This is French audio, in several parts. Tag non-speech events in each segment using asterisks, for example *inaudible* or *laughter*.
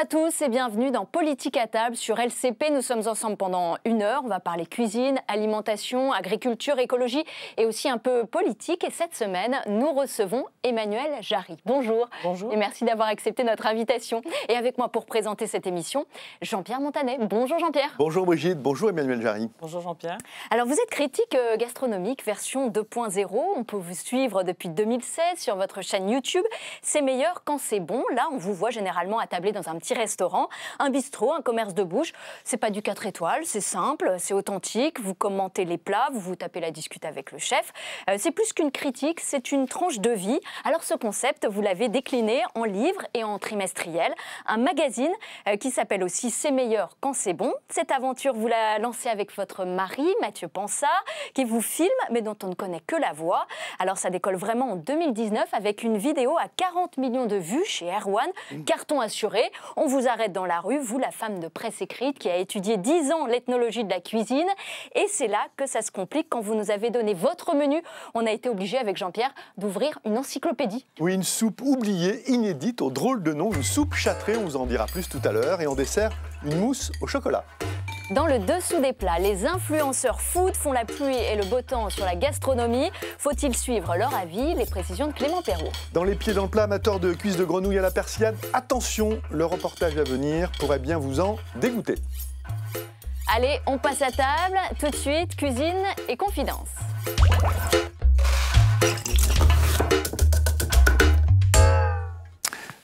à tous et bienvenue dans Politique à table sur LCP. Nous sommes ensemble pendant une heure. On va parler cuisine, alimentation, agriculture, écologie et aussi un peu politique. Et cette semaine, nous recevons Emmanuel Jarry. Bonjour. Bonjour. Et merci d'avoir accepté notre invitation. Et avec moi pour présenter cette émission, Jean-Pierre Montanet. Bonjour Jean-Pierre. Bonjour Brigitte. Bonjour Emmanuel Jarry. Bonjour Jean-Pierre. Alors vous êtes critique euh, gastronomique version 2.0. On peut vous suivre depuis 2016 sur votre chaîne YouTube. C'est meilleur quand c'est bon. Là, on vous voit généralement à attablé dans un petit petit restaurant, un bistrot, un commerce de bouche. C'est pas du 4 étoiles, c'est simple, c'est authentique. Vous commentez les plats, vous vous tapez la discute avec le chef. Euh, c'est plus qu'une critique, c'est une tranche de vie. Alors ce concept, vous l'avez décliné en livre et en trimestriel, un magazine euh, qui s'appelle aussi C'est meilleur quand c'est bon. Cette aventure, vous la lancez avec votre mari, Mathieu Pansa, qui vous filme, mais dont on ne connaît que la voix. Alors ça décolle vraiment en 2019 avec une vidéo à 40 millions de vues chez One, carton assuré. On vous arrête dans la rue, vous, la femme de presse écrite qui a étudié dix ans l'ethnologie de la cuisine. Et c'est là que ça se complique. Quand vous nous avez donné votre menu, on a été obligé, avec Jean-Pierre, d'ouvrir une encyclopédie. Oui, une soupe oubliée, inédite, au drôle de nom, une soupe châtrée, on vous en dira plus tout à l'heure. Et on dessert, une mousse au chocolat. Dans le dessous des plats, les influenceurs food font la pluie et le beau temps sur la gastronomie. Faut-il suivre leur avis Les précisions de Clément Perrault. Dans les pieds dans le plat, amateurs de cuisses de grenouille à la persiane. attention, le reportage à venir pourrait bien vous en dégoûter. Allez, on passe à table. Tout de suite, cuisine et confidence.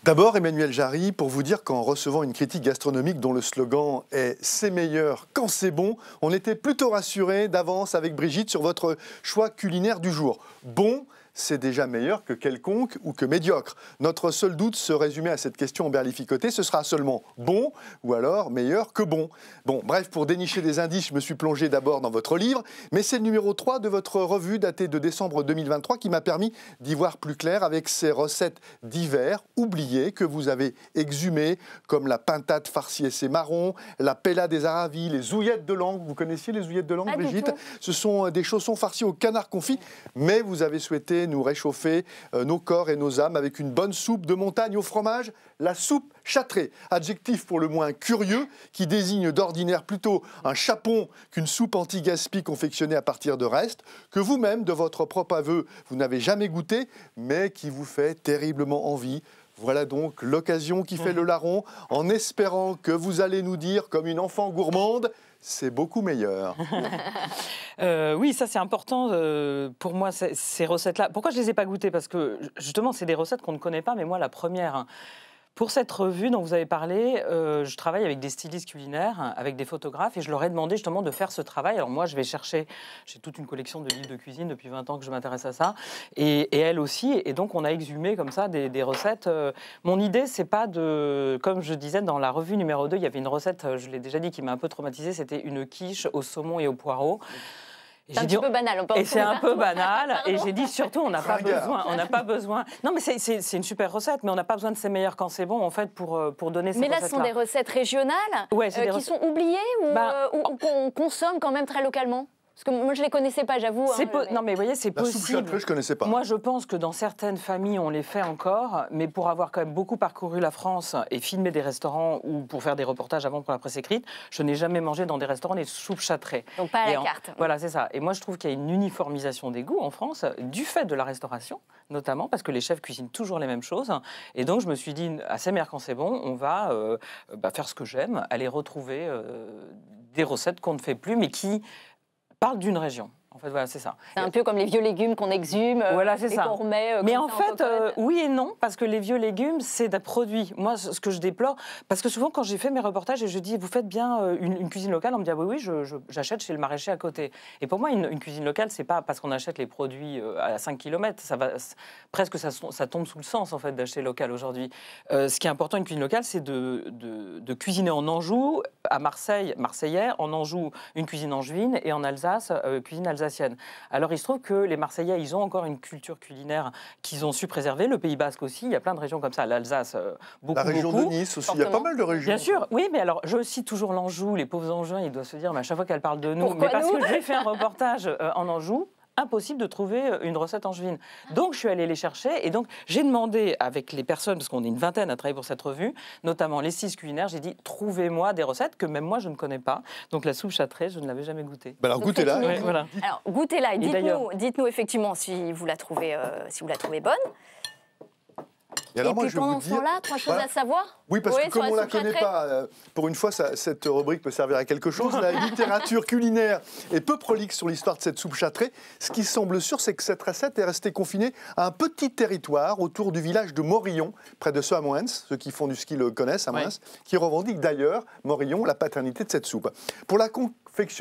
D'abord, Emmanuel Jarry, pour vous dire qu'en recevant une critique gastronomique dont le slogan est C'est meilleur quand c'est bon, on était plutôt rassurés d'avance avec Brigitte sur votre choix culinaire du jour. Bon, c'est déjà meilleur que quelconque ou que médiocre. Notre seul doute se résumait à cette question en berlificoté, ce sera seulement bon ou alors meilleur que bon. Bon, bref, pour dénicher des indices, je me suis plongé d'abord dans votre livre, mais c'est le numéro 3 de votre revue datée de décembre 2023 qui m'a permis d'y voir plus clair avec ces recettes d'hiver oubliées que vous avez exhumées, comme la pintade farcie et ses marrons, la pella des aravis, les ouillettes de langue. Vous connaissiez les ouillettes de langue, Brigitte Ce sont euh, des chaussons farcies au canard confit, mais vous avez souhaité nous réchauffer euh, nos corps et nos âmes avec une bonne soupe de montagne au fromage, la soupe châtrée. Adjectif pour le moins curieux qui désigne d'ordinaire plutôt un chapon qu'une soupe anti-gaspi confectionnée à partir de restes, que vous-même, de votre propre aveu, vous n'avez jamais goûté, mais qui vous fait terriblement envie. Voilà donc l'occasion qui fait le larron, en espérant que vous allez nous dire, comme une enfant gourmande, c'est beaucoup meilleur. *laughs* Euh, oui, ça c'est important euh, pour moi, ces recettes-là. Pourquoi je ne les ai pas goûtées Parce que justement, c'est des recettes qu'on ne connaît pas, mais moi, la première, hein, pour cette revue dont vous avez parlé, euh, je travaille avec des stylistes culinaires, avec des photographes, et je leur ai demandé justement de faire ce travail. Alors moi, je vais chercher, j'ai toute une collection de livres de cuisine depuis 20 ans que je m'intéresse à ça, et, elle aussi. Et donc, on a exhumé comme ça des, recettes. Euh, mon idée, c'est pas de, comme je disais dans la revue numéro 2, il y avait une recette, euh, je l'ai déjà dit, qui m'a un peu traumatisée, c'était une quiche au saumon et au poireau. C'est un peu banal. et c'est un peu banal. *laughs* et j'ai dit surtout, on n'a pas besoin. On n'a pas besoin. Non, mais c'est une super recette, mais on n'a pas besoin de ses meilleurs quand c'est bon en fait pour euh, pour donner. mais là, ce sont des recettes régionales euh, qui sont oubliées bah, euh, ou qu'on consomme quand même très localement. Parce que moi, je ne les connaissais pas, j'avoue. Hein, po... Non, mais vous voyez, c'est possible. je connaissais pas. Moi, je pense que dans certaines familles, on les fait encore, mais pour avoir quand même beaucoup parcouru la France et filmé des restaurants ou pour faire des reportages avant pour la presse écrite, je n'ai jamais mangé dans des restaurants des soupes châtrées. Donc pas à la carte. Voilà, c'est ça. Et moi, je trouve qu'il y a une uniformisation des goûts en France, du fait de la restauration, notamment, parce que les chefs cuisinent toujours les mêmes choses. Et donc, je me suis dit, à ces mères, quand c'est bon, on va euh, bah, faire ce que j'aime, aller retrouver euh, des recettes qu'on ne fait plus, mais qui parle d'une région. En fait, voilà, c'est ça. un peu comme les vieux légumes qu'on exhume euh, et qu'on remet. Euh, Mais en fait, euh, oui et non, parce que les vieux légumes, c'est des produits. Moi, ce que je déplore, parce que souvent, quand j'ai fait mes reportages et je dis, vous faites bien une, cuisine locale, on me dit, ah oui, oui, j'achète chez le maraîcher à côté. Et pour moi, une, cuisine locale, c'est pas parce qu'on achète les produits à 5 km, ça va, presque ça, ça tombe sous le sens, en fait, d'acheter local aujourd'hui. ce qui est important, une cuisine locale, c'est de, de, cuisiner en Anjou, à Marseille, marseillais, en Anjou, une cuisine angevine, et en Alsace, cuisine alsacienne. Alors il se trouve que les Marseillais, ils ont encore une culture culinaire qu'ils ont su préserver. Le Pays Basque aussi, il y a plein de régions comme ça. L'Alsace, euh, beaucoup. La région de Nice aussi, il y a pas mal de régions. Bien sûr, oui, mais alors je cite toujours l'Anjou. Les pauvres Anjouins, ils doivent se dire, mais à chaque fois qu'elle parle de nous, mais parce que j'ai fait un reportage euh, en Anjou impossible de trouver euh, une recette angevine. Ah donc je suis allée les chercher et donc j'ai demandé avec les personnes, parce qu'on est une vingtaine à travailler pour cette revue, notamment les six culinaires, j'ai dit trouvez-moi des recettes que même moi je ne connais pas. Donc la soupe châtrée, je ne l'avais jamais goûtée. Bah alors goûtez-la. Alors goûtez-la et dites-nous effectivement si vous la trouvez, euh, si vous la trouvez bonne. Et, je pendant ce temps trois choses bah, à savoir Oui, parce que comme on ne la connaît pas, euh, pour une fois, cette rubrique peut servir à quelque chose. La *laughs* littérature culinaire est peu prolixe sur l'histoire de cette soupe châtrée. Ce qui semble sûr, c'est que cette recette est restée confinée à un petit territoire autour du village de Morillon, près de Samoens. Ceux qui font du ski le connaissent, à oui. qui revendiquent d'ailleurs, Morillon, la paternité de cette soupe. Pour la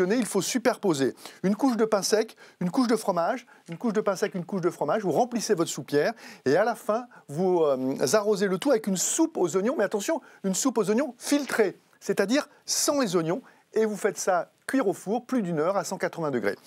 il faut superposer une couche de pain sec, une couche de fromage, une couche de pain sec, une couche de fromage. Vous remplissez votre soupière et à la fin, vous euh, arrosez le tout avec une soupe aux oignons. Mais attention, une soupe aux oignons filtrée, c'est-à-dire sans les oignons. Et vous faites ça cuire au four plus d'une heure à 180 degrés.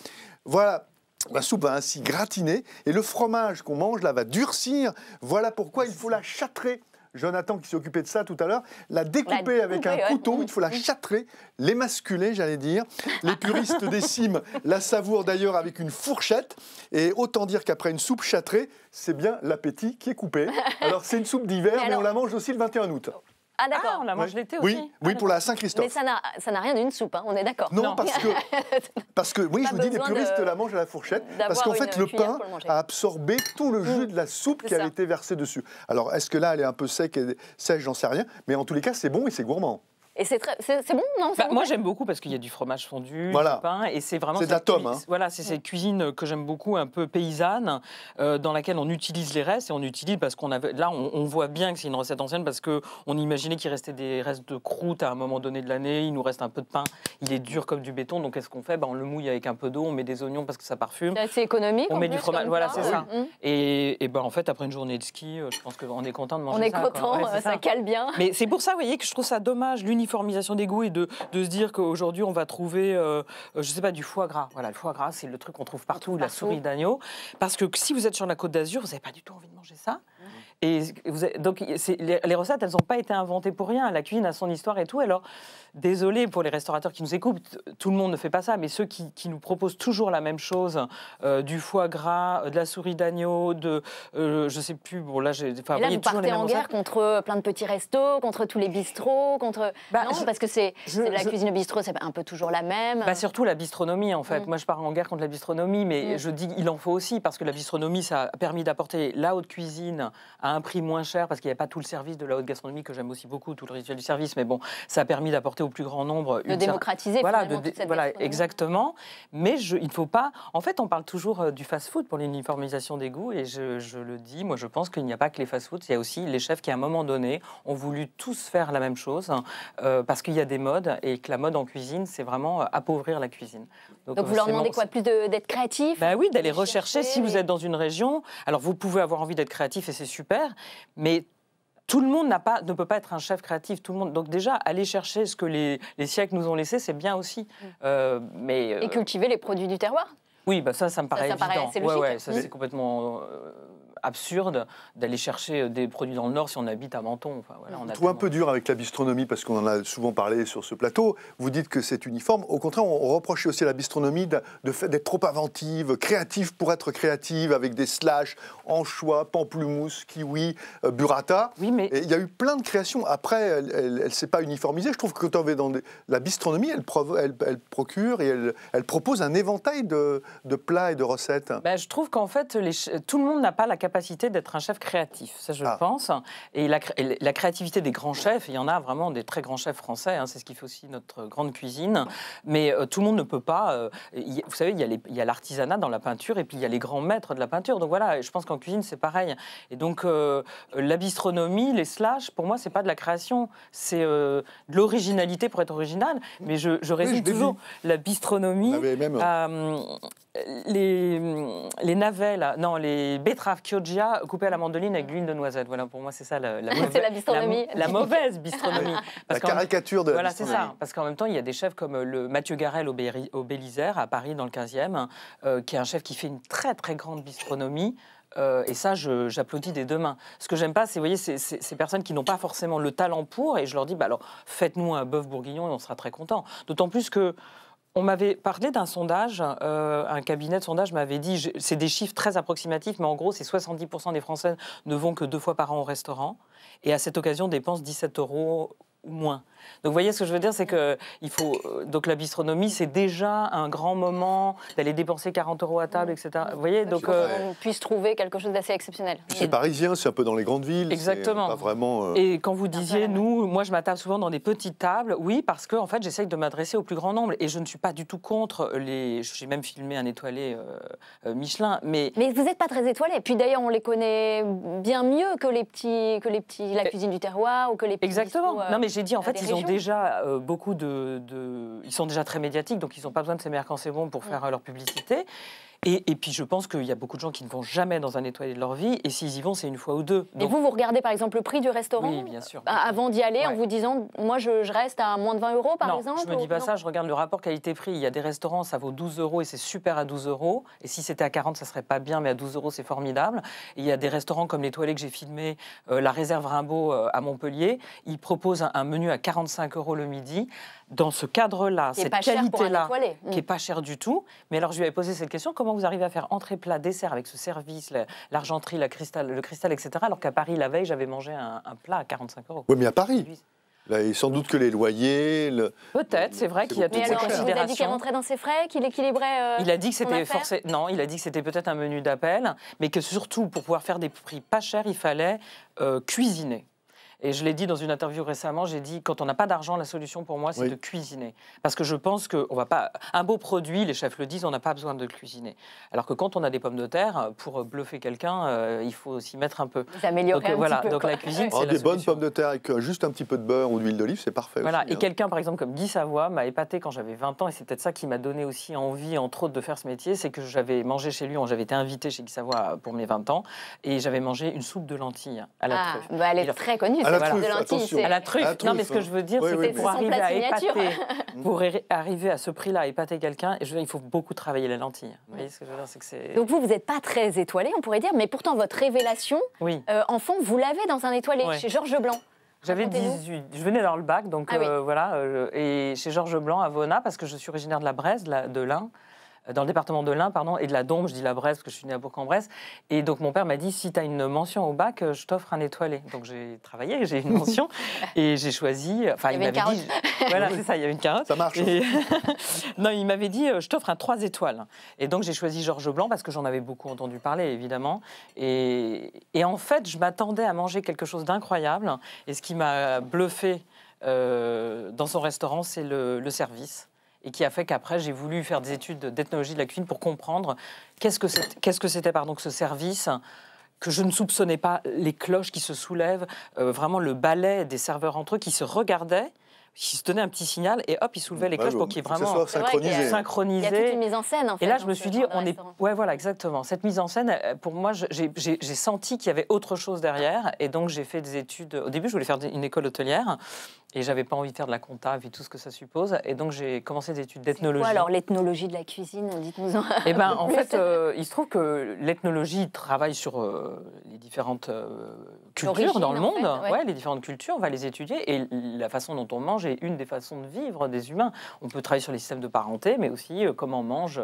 Voilà la soupe va ainsi gratiner et le fromage qu'on mange là va durcir. Voilà pourquoi il faut la châtrer Jonathan qui s'est occupé de ça tout à l'heure, la découper avec un couteau, il faut la châtrer, l'émasculer, j'allais dire. Les puristes *laughs* déciment la savourent d'ailleurs avec une fourchette. Et autant dire qu'après une soupe châtrée, c'est bien l'appétit qui est coupé. *laughs* Alors c'est une soupe d'hiver, mais, on la mange aussi le 21 août. Ah, ah d'accord. Ah, moi je l'étais aussi. Oui, ah, pour la Saint-Christophe. Mais ça n'a rien d'une soupe, hein, on est d'accord. Non, parce que *laughs* parce que oui, je vous dis les puristes la mangent à la fourchette parce qu'en fait le pain a absorbé tout le jus mm. de la soupe qui avait été versée dessus. Alors est-ce que là elle est un peu sec et sèche, j'en sais rien, mais en tous les cas c'est bon et c'est gourmand. Et c'est très... bon, non bah, Moi, j'aime beaucoup parce qu'il y a du fromage fondu, voilà. du pain, et c'est vraiment... C'est d'atome. Hein. Voilà, c'est cette cuisine que j'aime beaucoup, un peu paysanne, euh, dans laquelle on utilise les restes, et on utilise parce qu'on avait... Là, on, voit bien que c'est une recette ancienne parce qu'on imaginait qu'il restait des restes de croûte à un moment donné de l'année, il nous reste un peu de pain, il est dur comme du béton, donc qu'est-ce qu'on fait bah, On le mouille avec un peu d'eau, on met des oignons parce que ça parfume. C'est économique. On met du fromage, voilà, c'est ça. Mm. Et, et ben, en fait, après une journée de ski, euh, je pense qu'on est content de manger ça. On est content, ça. cale bien. Mais c'est pour ça, vous voyez, que je trouve ça dommage, uniformisation des goûts et de, de se dire qu'aujourd'hui, on va trouver, euh, je sais pas, du foie gras. Voilà, le foie gras, c'est le truc qu'on trouve partout, la souris d'agneau. Parce que si vous êtes sur la Côte d'Azur, vous n'avez pas du tout envie de manger ça. Mmh. Et vous donc, les, recettes, elles n'ont pas été inventées pour rien. La cuisine a son histoire et tout. Alors, désolé pour les restaurateurs qui nous écoutent, tout le monde ne fait pas ça, mais ceux qui, nous proposent toujours la même chose, euh, du foie gras, euh, de la souris d'agneau, de euh, je sais plus, bon là j'ai... là vous partez en guerre contre plein de petits restos, contre tous les bistrots, contre... Bah, non, parce que c'est la cuisine cuisine bistrot, c'est un peu toujours la même. Bah, surtout la bistronomie en fait. Mm. Moi je pars en guerre contre la bistronomie, mais mm. je dis il en faut aussi, parce que la bistronomie, ça a permis d'apporter la haute cuisine à un prix moins cher, parce qu'il n'y a pas tout le service de la haute gastronomie que j'aime aussi beaucoup, tout le rituel du service, mais bon, ça a permis d'apporter au plus grand nombre. De démocratiser voilà, voilà exactement. Mais je, il ne faut pas. En fait, on parle toujours euh, du fast-food pour l'uniformisation des goûts, et je, le dis, moi, je pense qu'il n'y a pas que les fast-foods. Il y a aussi les chefs qui, à un moment donné, ont voulu tous faire la même chose hein, euh, parce qu'il y a des modes et que la mode en cuisine, c'est vraiment euh, appauvrir la cuisine. Donc, Donc vous leur demandez quoi Plus d'être créatif Ben oui, d'aller rechercher. si vous êtes dans une région, alors vous pouvez avoir envie d'être créatif et c'est super, mais tout le monde pas, ne peut pas être un chef créatif. Tout le monde. Donc déjà, aller chercher ce que les, siècles nous ont laissé, c'est bien aussi. Mm. Euh, mais, Et euh, cultiver les produits du terroir. Oui, bah ça, ça me paraît évident. Ouais, ça, c'est complètement euh, absurde d'aller chercher euh, des produits dans le Nord si on habite à Menton. on a Tout un peu dur avec la bistronomie, parce qu'on en a souvent parlé sur ce plateau. Vous dites que c'est uniforme. Au contraire, on reproche aussi à la bistronomie d'être trop inventive, créative pour être créative, avec des slash, anchois, pamplemousse, kiwi, euh, burrata. Oui, mais... il y a eu plein de créations. Après, elle ne s'est pas uniformisée. Je trouve que quand on dans la bistronomie, elle, elle, procure et elle, elle, propose un éventail de, de plats et de recettes. Ben, je trouve qu'en fait, les... tout le monde n'a pas la capacité d'être un chef créatif, ça je ah. pense. Et la, créativité des grands chefs, il y en a vraiment des très grands chefs français, hein, c'est ce qui fait aussi notre grande cuisine. Mais euh, tout le monde ne peut pas. Euh, vous savez, il y a l'artisanat dans la peinture et puis il y a les grands maîtres de la peinture. Donc voilà, je pense qu'en cuisine c'est pareil. Et donc euh, la bistronomie, les slash, pour moi c'est pas de la création, c'est de l'originalité pour être original. Mais je, je résume toujours la bistronomie les, les navets, là, non, les betteraves Chioggia coupées à la mandoline avec de l'huile de noisette. Voilà, pour moi, c'est ça la, la, *laughs* mauvaise, bistronomie. *laughs* La, mauvaise la caricature de Voilà, c'est ça. Parce qu'en même temps, il y a des chefs comme euh, le Mathieu Garel au, Bé à Paris, dans le 15e, hein, euh, qui est un chef qui fait une très, très grande bistronomie. Euh, et ça, j'applaudis des deux mains. Ce que j'aime pas, c'est, voyez, ces, personnes qui n'ont pas forcément le talent pour, et je leur dis, bah alors, faites-nous un bœuf bourguignon et on sera très content. D'autant plus que on m'avait parlé d'un sondage, euh, un cabinet de sondage m'avait dit, c'est des chiffres très approximatifs, mais en gros, c'est 70% des Français ne vont que deux fois par an au restaurant. Et à cette occasion, dépensent 17 euros moins. Donc vous voyez ce que je veux dire, c'est que il faut euh, donc la bistronomie, c'est déjà un grand moment d'aller dépenser 40 euros à table, etc. Vous voyez, donc euh, on puisse trouver quelque chose d'assez exceptionnel. C'est parisien, c'est un peu dans les grandes villes. Exactement. Pas vraiment. Euh, et quand vous disiez nous, moi je m'attarde souvent dans des petites tables, oui, parce que en fait j'essaye de m'adresser au plus grand nombre et je ne suis pas du tout contre les. J'ai même filmé un étoilé Michelin, mais mais vous n'êtes pas très étoilé. Puis d'ailleurs on les connaît bien mieux que les petits que les petits la eh, cuisine du terroir ou que les petits. Exactement. non mais j'ai dit, en fait, ils ont déjà euh, beaucoup de, Ils sont déjà très médiatiques, donc ils n'ont pas besoin de ces quand c'est bon pour mm. faire leur publicité. Et, puis je pense qu'il y a beaucoup de gens qui ne vont jamais dans un étoilé de leur vie, et s'ils y vont, c'est une fois ou deux. Et vous, vous regardez par exemple le prix du restaurant bien sûr. avant d'y aller en vous disant, moi je, reste à moins de 20 euros par exemple » non, Je ne me dis pas ça, je regarde le rapport qualité-prix. Il y a des restaurants, ça vaut 12 euros et c'est super à 12 euros. Et si c'était à 40, ça serait pas bien, mais à 12 euros, c'est formidable. Et il y a des restaurants comme l'étoilé que j'ai filmé, euh, la réserve Rimbaud euh, à Montpellier, ils proposent un, un menu à 45 euros le midi dans ce cadre-là, cette qualité-là, mm. qui n'est pas chère du tout. Mais alors, je lui avais posé cette question comment vous arrivez à faire entrée, plat, dessert avec ce service, l'argenterie, la cristal, le cristal, etc. Alors qu'à Paris, la veille, j'avais mangé un, plat à 45 euros. Oui, mais à Paris Là, et sans doute que les loyers. Le... Peut-être, c'est vrai qu'il y a toutes ces considérations. Il a dit qu'il rentrait dans ses frais, qu'il équilibrait. Euh, il a dit que c'était forcé. Non, il a dit que c'était peut-être un menu d'appel, mais que surtout pour pouvoir faire des prix pas chers, il fallait euh, cuisiner. Et je l'ai dit dans une interview récemment, j'ai dit quand on n'a pas d'argent, la solution pour moi, c'est de cuisiner. Parce que je pense qu'on va pas. Un beau produit, les chefs le disent, on n'a pas besoin de le cuisiner. Alors que quand on a des pommes de terre, pour euh, bluffer quelqu'un, euh, il faut s'y mettre un peu. Améliorer euh, voilà, donc la cuisine, c'est. Oh, des bonnes pommes de terre avec juste un petit peu de beurre ou d'huile d'olive, c'est parfait. Voilà. Aussi, et hein. quelqu'un, par exemple, comme Guy Savoie, m'a épaté quand j'avais 20 ans, et c'est peut-être ça qui m'a donné aussi envie, entre autres, de faire ce métier, c'est que j'avais mangé chez lui, j'avais été invité chez Guy Savoie pour mes 20 ans, et j'avais mangé une soupe de lentilles ah, bah, elle est très connue à la truffe, attention. À la truffe. Non, mais ce que je veux dire, pour arriver à épater, *laughs* pour arriver à ce prix-là, épater quelqu'un, il faut beaucoup travailler la lentille. Vous voyez ce que je veux dire, Donc vous, vous n'êtes pas très étoilé, on pourrait dire, mais pourtant votre révélation, euh, en fond, vous l'avez dans un étoilé chez Georges Blanc. J'avais 18. Je venais dans le bac, donc ah euh, voilà. Euh, et chez Georges Blanc à Vona, parce que je suis originaire de la Bresse, de l'Ain dans le département de l'Ain, pardon, et de la Dombe, je dis la Bresse, parce que je suis née à Bourg-en-Bresse. Et donc mon père m'a dit, si tu as une mention au bac, euh, je t'offre un étoilé. Donc j'ai travaillé, j'ai une mention, *laughs* et j'ai choisi... Enfin, il, m'avait dit... Voilà, *laughs* c'est ça, il y a une carotte. Ça marche. *laughs* non, il m'avait dit, euh, je t'offre un 3 étoiles. Et donc j'ai choisi Georges Blanc, parce que j'en avais beaucoup entendu parler, évidemment. Et, en fait, je m'attendais à manger quelque chose d'incroyable. Et ce qui m'a bluffé euh, dans son restaurant, c'est le service et qui a fait qu'après, j'ai voulu faire des études d'ethnologie de la cuisine pour comprendre qu'est-ce que c'était qu que ce service que je ne soupçonnais pas les cloches qui se soulèvent, euh, vraiment le balai des serveurs entre eux qui se regardaient qui se tenaient un petit signal et hop, ils soulevait les cloches pour qu'ils vraiment synchronisé. Il y a toute une mise en scène. En fait, et là, je me suis dit, euh, on est. Ouais, voilà, exactement. Cette mise en scène, euh, pour moi, j'ai senti qu'il y avait autre chose derrière. Et donc, j'ai fait des études. Au début, je voulais faire une école hôtelière et j'avais pas envie de faire de la compta vu tout ce que ça suppose. Et donc j'ai commencé des études d'ethnologie. alors l'ethnologie de la cuisine Dites-nous en. Eh ben en fait, euh, il se trouve que l'ethnologie travaille sur euh, les différentes euh, cultures dans le monde, les différentes cultures, on va les étudier et la façon dont on mange est une des façons de vivre des humains. On peut travailler sur les systèmes de parenté, mais aussi comment on mange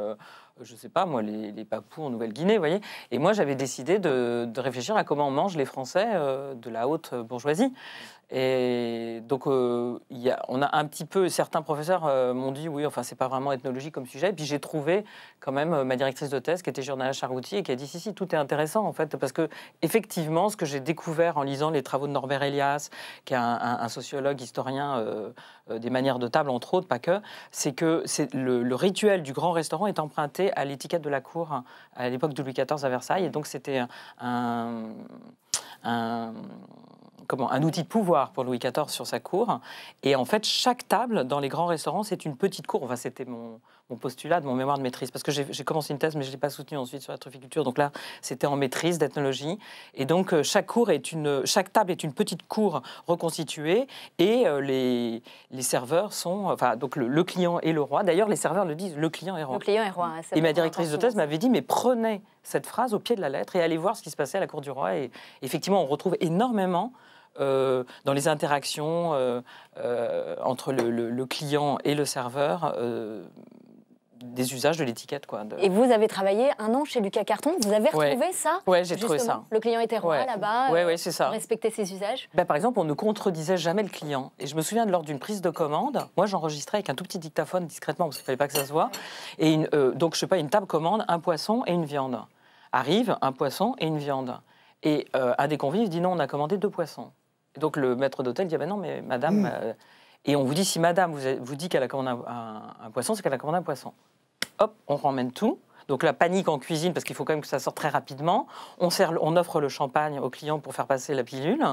je sais pas moi, les, Papous en Nouvelle-Guinée, voyez. Et moi, j'avais décidé de, réfléchir à comment on mange les Français de la haute bourgeoisie. Et donc, euh, on a un petit peu, certains professeurs euh, m'ont dit, oui, enfin, c'est pas vraiment ethnologique comme sujet. Et puis, j'ai trouvé quand même euh, ma directrice de thèse, qui était journaliste Charoutier, et qui a dit, si, si, tout est intéressant, en fait, parce que, effectivement, ce que j'ai découvert en lisant les travaux de Norbert Elias, qui est un, sociologue, historien des manières de table, entre autres, pas que, c'est que le, le, rituel du grand restaurant est emprunté à l'étiquette de la cour hein, à l'époque de Louis XIV à Versailles. Et donc, c'était un un outil de pouvoir pour Louis XIV sur sa cour. Et en fait, chaque table dans les grands restaurants, c'est une petite cour. Enfin, c'était mon, postulat de mon mémoire de maîtrise. Parce que j'ai commencé une thèse, mais je ne l'ai pas soutenue ensuite sur la trophiculture Donc là, c'était en maîtrise d'ethnologie. Et donc, euh, chaque, cour est une, chaque table est une petite cour reconstituée. Et euh, les, serveurs sont. Enfin, donc le, client et le roi. D'ailleurs, les serveurs le disent le client est roi. Le client est roi. Hein, et ma directrice de thèse m'avait dit mais prenez cette phrase au pied de la lettre et allez voir ce qui se passait à la cour du roi. Et effectivement, on retrouve énormément euh, dans les interactions euh, euh, entre le, client et le serveur des usages de l'étiquette. Quoi, Et vous avez travaillé un an chez Lucas Carton, vous avez retrouvé ça Oui, j'ai trouvé ça. Le client était roi là-bas, ouais, respectait c'est ça. ses usages bah, Par exemple, on ne contredisait jamais le client. Et je me souviens de lors d'une prise de commande, moi j'enregistrais avec un tout petit dictaphone discrètement parce qu'il ne fallait pas que ça se voit, et donc je sais pas, une table commande, un poisson et une viande. Arrive un poisson et une viande. Et un des convives dit non, on a commandé deux poissons. Donc le maître d'hôtel dit ah ben non, mais madame. Mm. Euh, et on vous dit si madame vous, vous dit qu'elle a commandé un, poisson, c'est qu'elle a commandé un poisson. Hop, on ramène tout. Donc la panique en cuisine, parce qu'il faut quand même que ça sorte très rapidement. On, sert, on offre le champagne au client pour faire passer la pilule.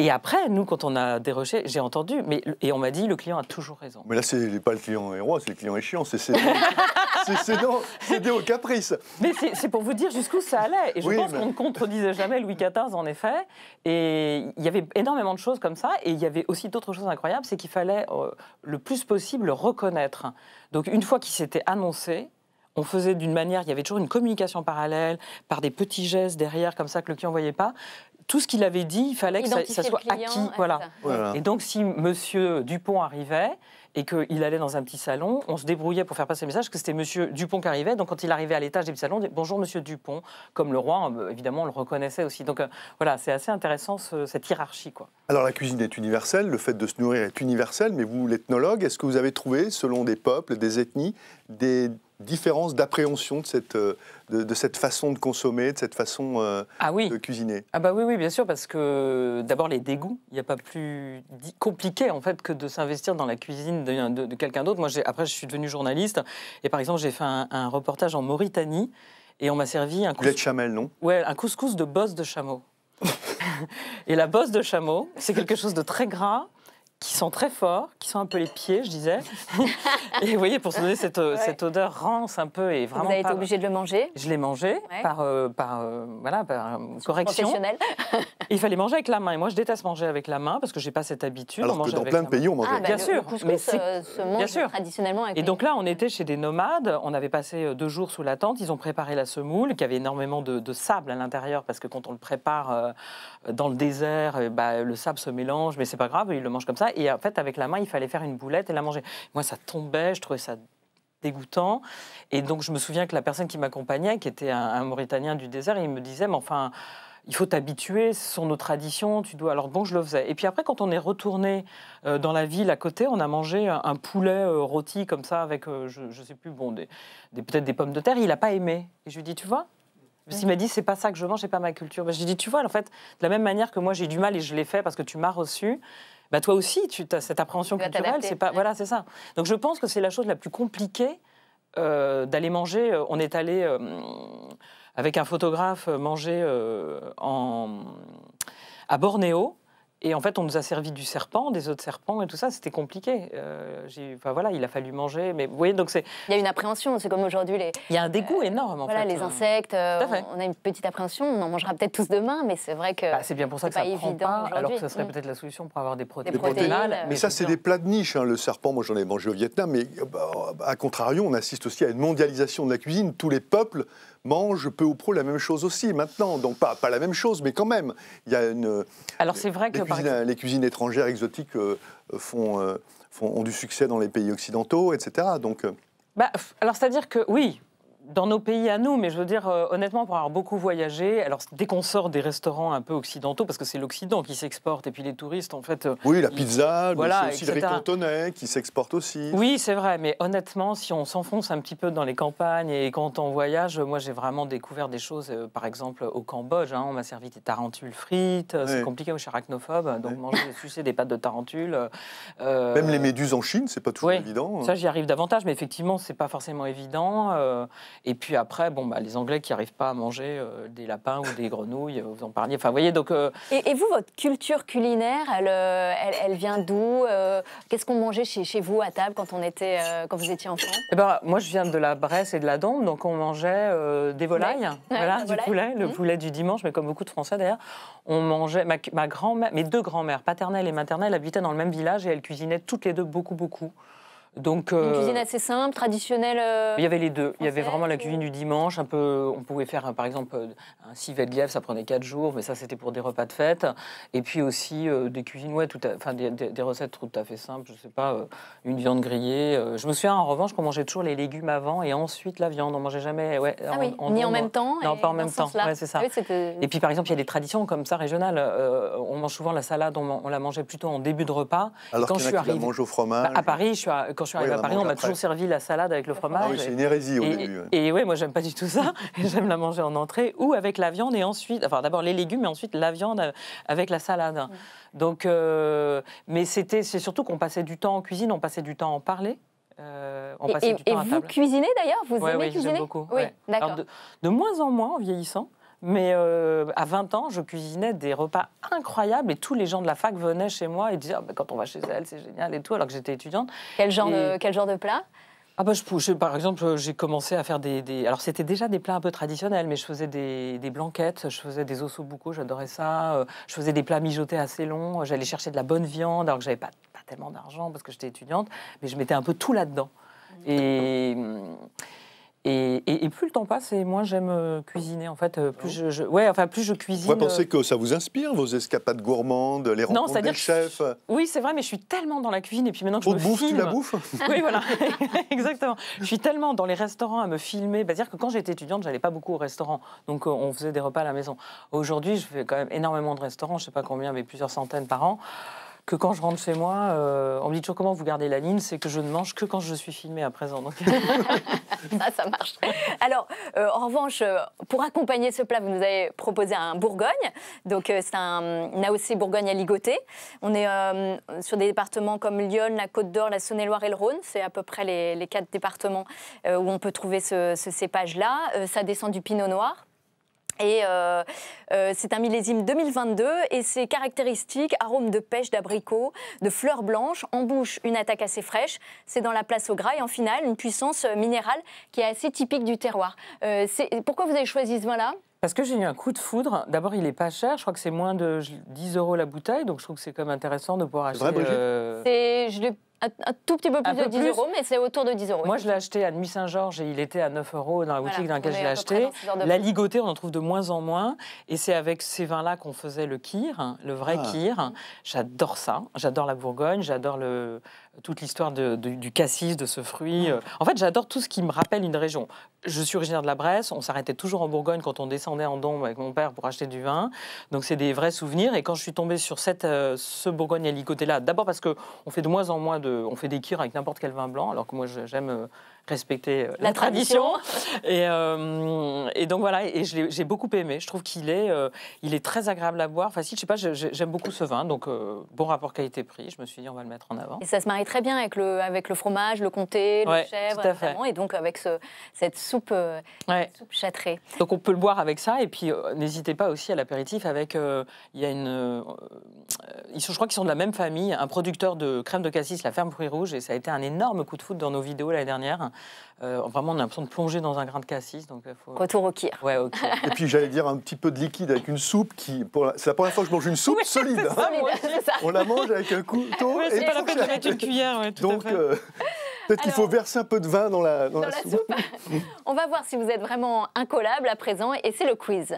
Et après, nous, quand on a déroché, j'ai entendu, mais, et on m'a dit, le client a toujours raison. Mais là, n'est pas le client héros, c'est le client est chiant. C'est, *laughs* 'dé au caprice. Mais c'est pour vous dire jusqu'où ça allait. Et je pense qu'on ne contredisait jamais Louis XIV, en effet. Et il y avait énormément de choses comme ça. Et il y avait aussi d'autres choses incroyables, c'est qu'il fallait euh, le plus possible reconnaître. Donc une fois qu'il s'était annoncé, on faisait d'une manière, il y avait toujours une communication parallèle, par des petits gestes derrière, comme ça, que le client ne voyait pas. Tout ce qu'il avait dit, il fallait que ça, soit acquis. voilà. Et donc, si Monsieur Dupont arrivait, et qu'il allait dans un petit salon, on se débrouillait pour faire passer le message que c'était Monsieur Dupont qui arrivait. Donc quand il arrivait à l'étage des petits salons, bonjour Monsieur Dupont, comme le roi, euh, évidemment, on le reconnaissait aussi. Donc euh, voilà, c'est assez intéressant cette hiérarchie. Quoi. Alors la cuisine est universelle, le fait de se nourrir est universel, mais vous, l'ethnologue, est-ce que vous avez trouvé, selon des peuples, des ethnies, des différence d'appréhension de cette, euh, de, cette façon de consommer, de cette façon euh, ah oui. de cuisiner Ah bah oui, oui, bien sûr, parce que d'abord les dégoûts, il n'y a pas plus compliqué en fait que de s'investir dans la cuisine de, quelqu'un d'autre. Moi, après, je suis devenue journaliste et par exemple, j'ai fait un, reportage en Mauritanie et on m'a servi un couscous. chamel, non Ouais, un couscous de bosse de chameau. *laughs* et la bosse de chameau, c'est quelque chose de très gras qui sont très forts, qui sont un peu les pieds, je disais. *laughs* et vous voyez, pour se donner cette, euh, cette odeur rance un peu et vraiment. Vous avez été obligé de le manger Je l'ai mangé par, euh, par, euh, voilà, par correction. *laughs* il fallait manger avec la main. Et moi, je déteste manger avec la main parce que j'ai pas cette habitude. Alors que dans plein de pays, on ah, bah, mange avec la main. Bien sûr. mais bien sûr. traditionnellement Et donc là, on était chez des nomades. On avait passé deux jours sous la tente. Ils ont préparé la semoule qui avait énormément de, sable à l'intérieur parce que quand on le prépare dans le désert, bah, le sable se mélange. Mais c'est pas grave, ils le mangent comme ça. Et en fait, avec la main, il fallait faire une boulette et la manger. Moi, ça tombait, je trouvais ça dégoûtant. Et donc, je me souviens que la personne qui m'accompagnait, qui était un, Mauritanien du désert, il me disait, mais enfin, il faut t'habituer, ce sont nos traditions, tu dois... Alors bon, je le faisais. Et puis après, quand on est retourné euh, dans la ville à côté, on a mangé un, poulet euh, rôti comme ça, avec, euh, je, ne sais plus, bon, des, peut-être des pommes de terre, il n'a pas aimé. Et je lui dis, tu vois, parce qu'il m'a dit, c'est pas ça que je mange, c'est pas ma culture. Bah, je lui dit, tu vois, en fait, de la même manière que moi, j'ai du mal et je l'ai fait parce que tu m'as reçu, bah, toi aussi, tu as cette appréhension culturelle. C'est pas, voilà, c'est ça. Donc je pense que c'est la chose la plus compliquée euh, d'aller manger. Euh, on est allé euh, avec un photographe manger en, à Bornéo. Et en fait, on nous a servi du serpent, des autres serpents, et tout ça. C'était compliqué. Euh, enfin, voilà, il a fallu manger. Mais vous voyez, donc c'est. Il y a une appréhension. C'est comme aujourd'hui les. Il y a un dégoût euh, énorme. En voilà, les insectes. Euh, on, a une petite appréhension. On en mangera peut-être tous demain, mais c'est vrai que. Bah, c'est bien pour ça que ça pas prend pas. Alors que ça serait mm. peut-être la solution pour avoir des protéines. mais ça, c'est des plats de niche. Hein, le serpent, moi, j'en ai mangé au Vietnam. Mais bah, à contrario, on assiste aussi à une mondialisation de la cuisine. Tous les peuples mange peu ou pro la même chose aussi maintenant. Donc pas, pas la même chose, mais quand même. Il y a une. Alors c'est vrai que. Les cuisines étrangères exotiques euh, font, euh, font, ont du succès dans les pays occidentaux, etc. Donc. Euh, bah, alors, c'est-à-dire que oui, dans nos pays à nous, mais je veux dire, euh, honnêtement, pour avoir beaucoup voyagé, alors dès qu'on sort des restaurants un peu occidentaux, parce que c'est l'Occident qui s'exporte, et puis les touristes, en fait. Euh, oui, la pizza, voilà, le qui s'exporte aussi. Oui, c'est vrai, mais honnêtement, si on s'enfonce un petit peu dans les campagnes et quand on voyage, moi j'ai vraiment découvert des choses, euh, par exemple au Cambodge, hein, on m'a servi des tarentules frites, c'est compliqué, moi je donc manger des sucer des pâtes de tarentules. Même les méduses en Chine, c'est pas toujours évident. Hein. Ça, j'y arrive davantage, mais effectivement, c'est pas forcément évident. Et puis après, bon, bah, les Anglais qui n'arrivent pas à manger euh, des lapins ou des grenouilles, euh, vous en parliez. Enfin, voyez, donc. Euh, et, vous, votre culture culinaire, elle, elle, vient d'où Qu'est-ce qu'on mangeait chez, chez, vous à table quand, on était, quand vous étiez enfant eh ben, Moi, je viens de la Bresse et de la Dombe, donc on mangeait des volailles, voilà, du poulet, le mmh. poulet du dimanche, mais comme beaucoup de Français d'ailleurs, on mangeait. Ma, grand mes deux grands mères paternelle et maternelle, habitaient dans le même village et elles cuisinaient toutes les deux beaucoup, beaucoup. Donc, Une euh, cuisine assez simple, traditionnelle euh, Il y avait les deux. Il y avait vraiment la cuisine du dimanche. Un peu, on pouvait faire, par exemple, euh, un civet de lièvre, ça prenait 4 jours, mais ça, c'était pour des repas de fête. Et puis aussi des cuisines, ouais, tout enfin, des, recettes tout à fait simples. Je sais pas, une viande grillée. je me souviens, en revanche, qu'on mangeait toujours les légumes avant et ensuite la viande. On mangeait jamais. Ouais, ah en, ni en, même temps Non, pas en même temps. Ouais, c'est ça. Ah et puis, par exemple, il y a des traditions comme ça régionales. on mange souvent la salade, on, la mangeait plutôt en début de repas. Alors quand je suis arrivée. mange au fromage. Bah, à Paris, je suis quand je suis à Paris, on m'a toujours servi la salade avec le ah, fromage. Ah oui, c'est une hérésie au et, début. Et, ouais, moi j'aime pas du tout ça. *laughs* j'aime la manger en entrée ou avec la viande et ensuite, enfin d'abord les légumes et ensuite la viande avec la salade. Donc, euh, mais c'était, c'est surtout qu'on passait du temps en cuisine, on passait du temps à en parler. Euh, on et, du temps à vous cuisinez d'ailleurs Vous aimez cuisiner beaucoup. Oui, de, moins en moins en vieillissant. Mais euh, à 20 ans, je cuisinais des repas incroyables et tous les gens de la fac venaient chez moi et disaient ah, quand on va chez elle, c'est génial et tout, alors que j'étais étudiante. Quel genre, de, quel genre de plat ah bah, je, par exemple, j'ai commencé à faire des, alors c'était déjà des plats un peu traditionnels, mais je faisais des, des blanquettes, je faisais des osso buco, j'adorais ça. Euh, je faisais des plats mijotés assez longs. J'allais chercher de la bonne viande, alors que j'avais pas, pas tellement d'argent parce que j'étais étudiante, mais je mettais un peu tout là-dedans. Et et, plus le temps passe, et moins j'aime euh, cuisiner. En fait, euh, plus je, ouais, enfin plus je cuisine. Vous euh. pensez que ça vous inspire vos escapades gourmandes, les rencontres non, des chefs Oui, c'est vrai, mais je suis tellement dans la cuisine et puis maintenant que je me bouffe, tu la bouffes *laughs* Oui, voilà, *laughs* exactement. Je suis tellement dans les restaurants à me filmer. Bah, à dire que quand j'étais étudiante, j'allais pas beaucoup au restaurant, donc on faisait des repas à la maison. Aujourd'hui, je fais quand même énormément de restaurants. Je sais pas combien, mais plusieurs centaines par an que quand je rentre chez moi, on me dit toujours comment vous gardez la ligne, c'est que je ne mange que quand je suis filmée à présent. *laughs* ça, marche. Alors, euh, en revanche, euh, pour accompagner ce plat, vous nous avez proposé un Bourgogne. Donc, euh, c'est un, on Bourgogne à ligoter. On est sur des départements comme Lyon, la Côte d'Or, la Saône-et-Loire et le Rhône. C'est à peu près les, quatre départements où on peut trouver ce cépage-là. ça descend du Pinot Noir. Et euh, euh, c'est un millésime 2022 et ses caractéristiques, arômes de pêche, d'abricot, de fleurs blanches, en bouche une attaque assez fraîche, c'est dans la place au gras et en finale une puissance minérale qui est assez typique du terroir. Euh, pourquoi vous avez choisi ce vin-là parce que j'ai eu un coup de foudre. D'abord, il est pas cher. Je crois que c'est moins de 10 euros la bouteille. Donc, je trouve que c'est comme intéressant de pouvoir acheter. Vrai, Je l'ai un, tout petit peu plus de 10 euros, mais c'est autour de 10 euros. Moi, je l'ai acheté à Nuit-Saint-Georges et il était à 9 euros dans la boutique dans laquelle je l'ai acheté. La ligotée, on en trouve de moins en moins. Et c'est avec ces vins-là qu'on faisait le kir, hein, le vrai ah. J'adore ça. J'adore la Bourgogne, j'adore le, toute l'histoire du cassis, de ce fruit. Euh. En fait, j'adore tout ce qui me rappelle une région. Je suis originaire de la Bresse, on s'arrêtait toujours en Bourgogne quand on descendait en dôme avec mon père pour acheter du vin. Donc c'est des vrais souvenirs. Et quand je suis tombée sur cette, euh, ce Bourgogne à licoté là, d'abord parce qu'on fait de moins en moins de... On fait des cures avec n'importe quel vin blanc, alors que moi j'aime euh, respecter euh, la, tradition. Euh, et, donc voilà, et j'ai beaucoup aimé. Je trouve qu'il est, euh, il est très agréable à boire, facile. Je sais pas, j'aime beaucoup ce vin, donc bon rapport qualité-prix. Je me suis dit, on va le mettre en avant. Et ça se marie très bien avec le, avec le fromage, le comté, le chèvre, et donc avec ce, cette soupe, soupe châtrée. Donc on peut le boire avec ça, et puis n'hésitez pas aussi à l'apéritif avec. Il y a une, ils sont, je crois qu'ils sont de la même famille, un producteur de crème de cassis, la ferme Fruits rouge et ça a été un énorme coup de foudre dans nos vidéos l'année dernière vraiment, euh, on a l'impression de plonger dans un grain de cassis. Donc, Retour au kir. Et puis, j'allais dire un petit peu de liquide avec une soupe qui. C'est la première fois que je mange une soupe solide. Hein. On la mange avec un couteau. C'est pas la peine une cuillère. donc, euh, Peut-être qu'il faut verser un peu de vin dans la, soupe. soupe. *laughs* On va voir si vous êtes vraiment incollable à présent et c'est le quiz.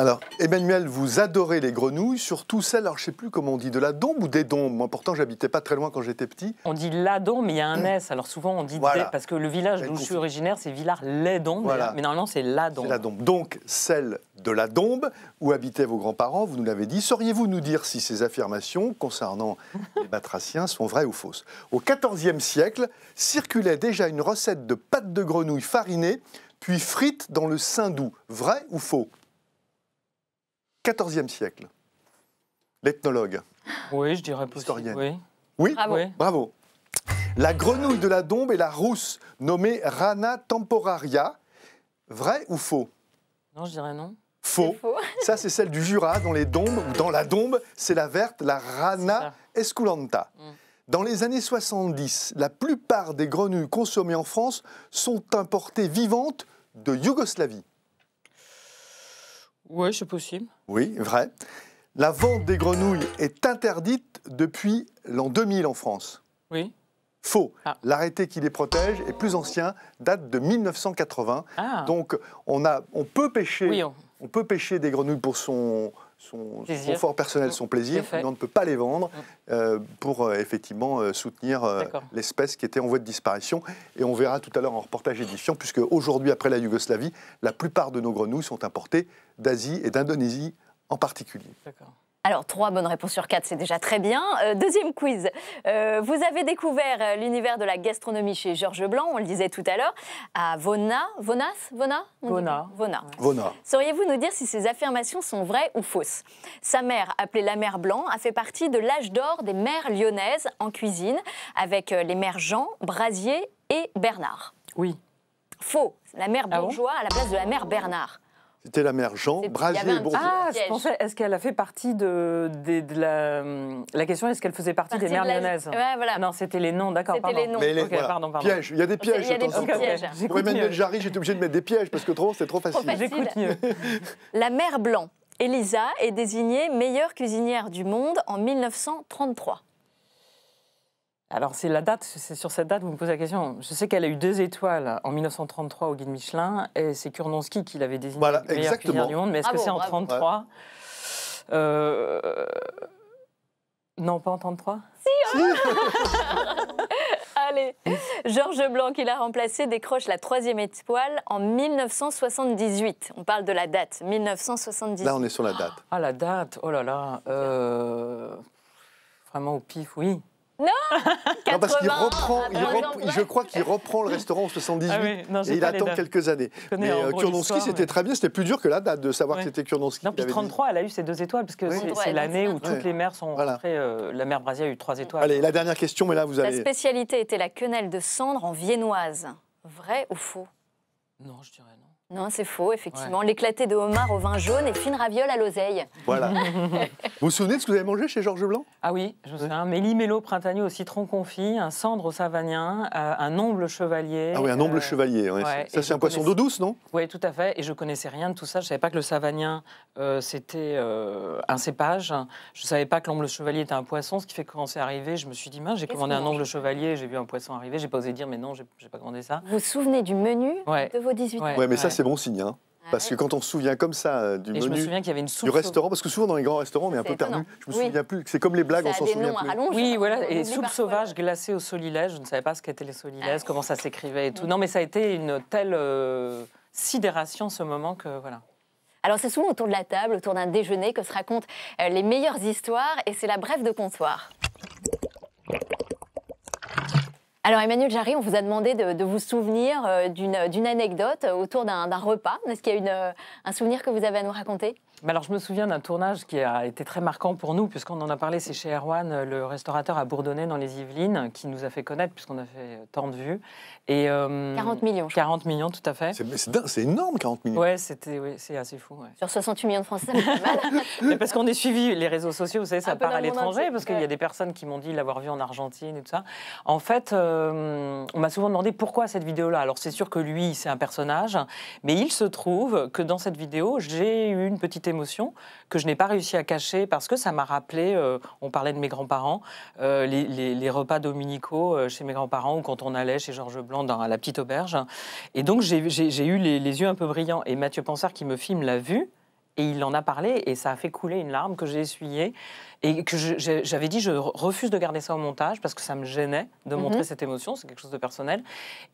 Alors, Emmanuel, vous adorez les grenouilles, surtout celles, alors je ne sais plus comment on dit, de la dombe ou des dombes Moi, pourtant, j'habitais pas très loin quand j'étais petit. On dit la dombe, mais il y a un mmh. S. Alors souvent, on dit des, parce que le village d'où je suis originaire, c'est Villars-les-Dombes, mais normalement, c'est la dombe. la dombe. Donc, celle de la dombe où habitaient vos grands-parents, vous nous l'avez dit. Sauriez-vous nous dire si ces affirmations concernant *laughs* les batraciens sont vraies ou fausses Au XIVe siècle, circulait déjà une recette de pâte de grenouille farinée, puis frite dans le sein doux. Vrai ou faux 14e siècle. L'ethnologue. Oui, je dirais possible. Oui. oui, bravo. La grenouille de la Dombe est la rousse, nommée Rana temporaria. Vrai ou faux Non, je dirais non. Faux. Ça, c'est celle du Jura, dans les Dombes, dans la Dombe, c'est la verte, la Rana esculenta. Mm. Dans les années 70, la plupart des grenouilles consommées en France sont importées vivantes de Yougoslavie. Oui, c'est possible. Oui, vrai. La vente des grenouilles est interdite depuis l'an 2000 en France. Oui. Faux. Ah. L'arrêté qui les protège est plus ancien, date de 1980. Ah. Donc on, a, on peut pêcher. on peut pêcher des grenouilles pour son son, confort personnel, son plaisir, on ne peut pas les vendre mm. euh, pour euh, effectivement euh, soutenir l'espèce qui était en voie de disparition. Et on verra tout à l'heure en reportage édifiant, puisque aujourd'hui, après la Yougoslavie, la plupart de nos grenouilles sont importées d'Asie et d'Indonésie en particulier. Alors, trois bonnes réponses sur quatre, c'est déjà très bien. Euh, deuxième quiz. Euh, vous avez découvert euh, l'univers de la gastronomie chez Georges Blanc, on le disait tout à l'heure, à Vona. Vonas Vona Vona. Vona. Vona. Sauriez-vous nous dire si ces affirmations sont vraies ou fausses Sa mère, appelée la mère Blanc, a fait partie de l'âge d'or des mères lyonnaises en cuisine, avec les mères Jean, Brasier et Bernard. Oui. Faux. La mère ah Bourgeois à la place de la mère Bernard. C'était la mère Jean, Brasier. et Ah, je pensais, est-ce qu'elle a fait partie de, la, la. question, est-ce qu'elle faisait partie, des mères lyonnaises ah Non, c'était les noms, d'accord. C'était les noms. pardon, il y a des pièges. Il y a Pour Emmanuel Jarry, j'étais obligé de mettre des pièges parce que trop, c'est trop facile. facile. J'écoute mieux. la mère Blanc, Elisa, est désignée meilleure cuisinière du monde en 1933. Alors, c'est la date, c'est sur cette date, vous me posez la question. Je sais qu'elle a eu deux étoiles en 1933 au Guide Michelin, et c'est Kurnonski qui l'avait désignée voilà, meilleure cuisinière du monde, mais est-ce ah que c'est en 1933 euh, Non, pas en 1933 Si, hein. *laughs* Allez, Georges Blanc, qui l'a remplacé, décroche la troisième étoile en 1978. On parle de la date, 1978. Là, on est sur la date. Ah, la date, oh là là. Euh, vraiment au pif, oui. Non parce qu'il reprend, je crois qu'il reprend le restaurant en ah 78 et il attend quelques années. Mais euh, Kurnonski, c'était très bien, c'était plus dur que la date de savoir que c'était Kurnonski. Non, puis 33, elle a eu ses deux étoiles, parce que c'est l'année où toutes les mères sont euh, la mère Brasier a eu trois étoiles. Allez, la dernière question, mais là vous avez... La spécialité était la quenelle de cendre en viennoise. Vrai ou faux Non, je dirais non. Non, c'est faux, effectivement. L'éclaté de homard au vin jaune et fine raviole à l'oseille. Voilà. *laughs* vous vous souvenez de ce que vous avez mangé chez Georges Blanc Ah oui, je me Un méli-mélo printanier au citron confit, un cendre au savagnin, euh, un omble chevalier. Ah oui, un omble euh, chevalier. ça, c'est un poisson d'eau douce, non Oui, tout à fait. Et je connaissais rien de tout ça. Je ne savais pas que le savagnin, euh, c'était un cépage. Je ne savais pas que l'omble chevalier était un poisson. Ce qui fait que quand c'est arrivé, je me suis dit, j'ai commandé un omble chevalier, j'ai vu un poisson arriver. J'ai pas osé dire, mais non, j'ai pas commandé ça. Vous vous souvenez du menu de vos 18 ans mais ça, c'est bon signe. Hein. Ah parce que quand on se souvient comme ça du menu, du restaurant, parce que souvent dans les grands restaurants, on est un peu perdu. Je me souviens plus. C'est comme les blagues, on s'en souvient plus. oui, hein, voilà. Et soupe sauvage glacée au solilège. Je ne savais pas ce qu'étaient les solilèges, comment ça s'écrivait et tout. Mm. Non, mais ça a été une telle euh, sidération ce moment que voilà. Alors c'est souvent autour de la table, autour d'un déjeuner, que se racontent euh, les meilleures histoires, et c'est la brève de comptoir. Alors Emmanuel Jarry, on vous a demandé de, vous souvenir euh, d'une anecdote autour d'un repas. Est-ce qu'il y a euh, un souvenir que vous avez à nous raconter bah alors, je me souviens d'un tournage qui a été très marquant pour nous, puisqu'on en a parlé, c'est chez Erwan, euh, le restaurateur à Bourdonnais dans les Yvelines, qui nous a fait connaître, puisqu'on a fait euh, tant de vues. Et, 40 euh, millions. 40 millions, tout à fait. C'est énorme, 40 millions. Ouais, c'était, c'est assez fou. Sur 68 millions de Français, *laughs* Mais parce qu'on est suivi, les réseaux sociaux, vous savez, ça part à l'étranger, parce qu'il y a des personnes qui m'ont dit l'avoir vu en Argentine et tout ça. En fait, on m'a souvent demandé pourquoi cette vidéo-là. Alors, c'est sûr que lui, c'est un personnage, mais il se trouve que dans cette vidéo, j'ai eu une petite émotion que je n'ai pas réussi à cacher parce que ça m'a rappelé, euh, on parlait de mes grands-parents, euh, les, repas dominicaux euh, chez mes grands-parents ou quand on allait chez Georges Blanc dans, à la petite auberge. Et donc j'ai eu les, yeux un peu brillants. Et Mathieu Pensard qui me filme l'a vu. Et il en a parlé et ça a fait couler une larme que j'ai essuyée et que j'avais dit je refuse de garder ça au montage parce que ça me gênait de mhm. montrer cette émotion, c'est quelque chose de personnel.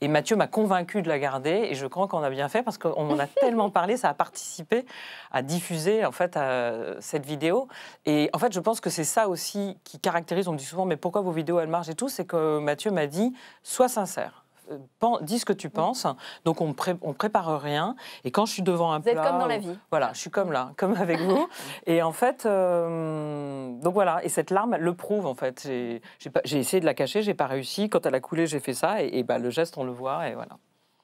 Et Mathieu m'a convaincu de la garder et je crois qu'on a bien fait parce qu'on en a *laughs* tellement parlé, ça a participé à diffuser en fait euh, cette vidéo. Et en fait, je pense que c'est ça aussi qui caractérise. On me dit souvent mais pourquoi vos vidéos elles marchent et tout, c'est que Mathieu m'a dit sois sincère. Euh, dis ce que tu mm. penses. Donc on prépare rien. Et quand je suis devant un vous comme dans la vie. Voilà, je suis comme là, *laughs* comme avec vous. Mm. Et en fait, euh, donc voilà. Et cette larme le prouve en fait. J'ai essayé de la cacher, j'ai pas réussi. Quand elle a coulé, j'ai fait ça. Et, et bah, le geste, on le voit. Et voilà.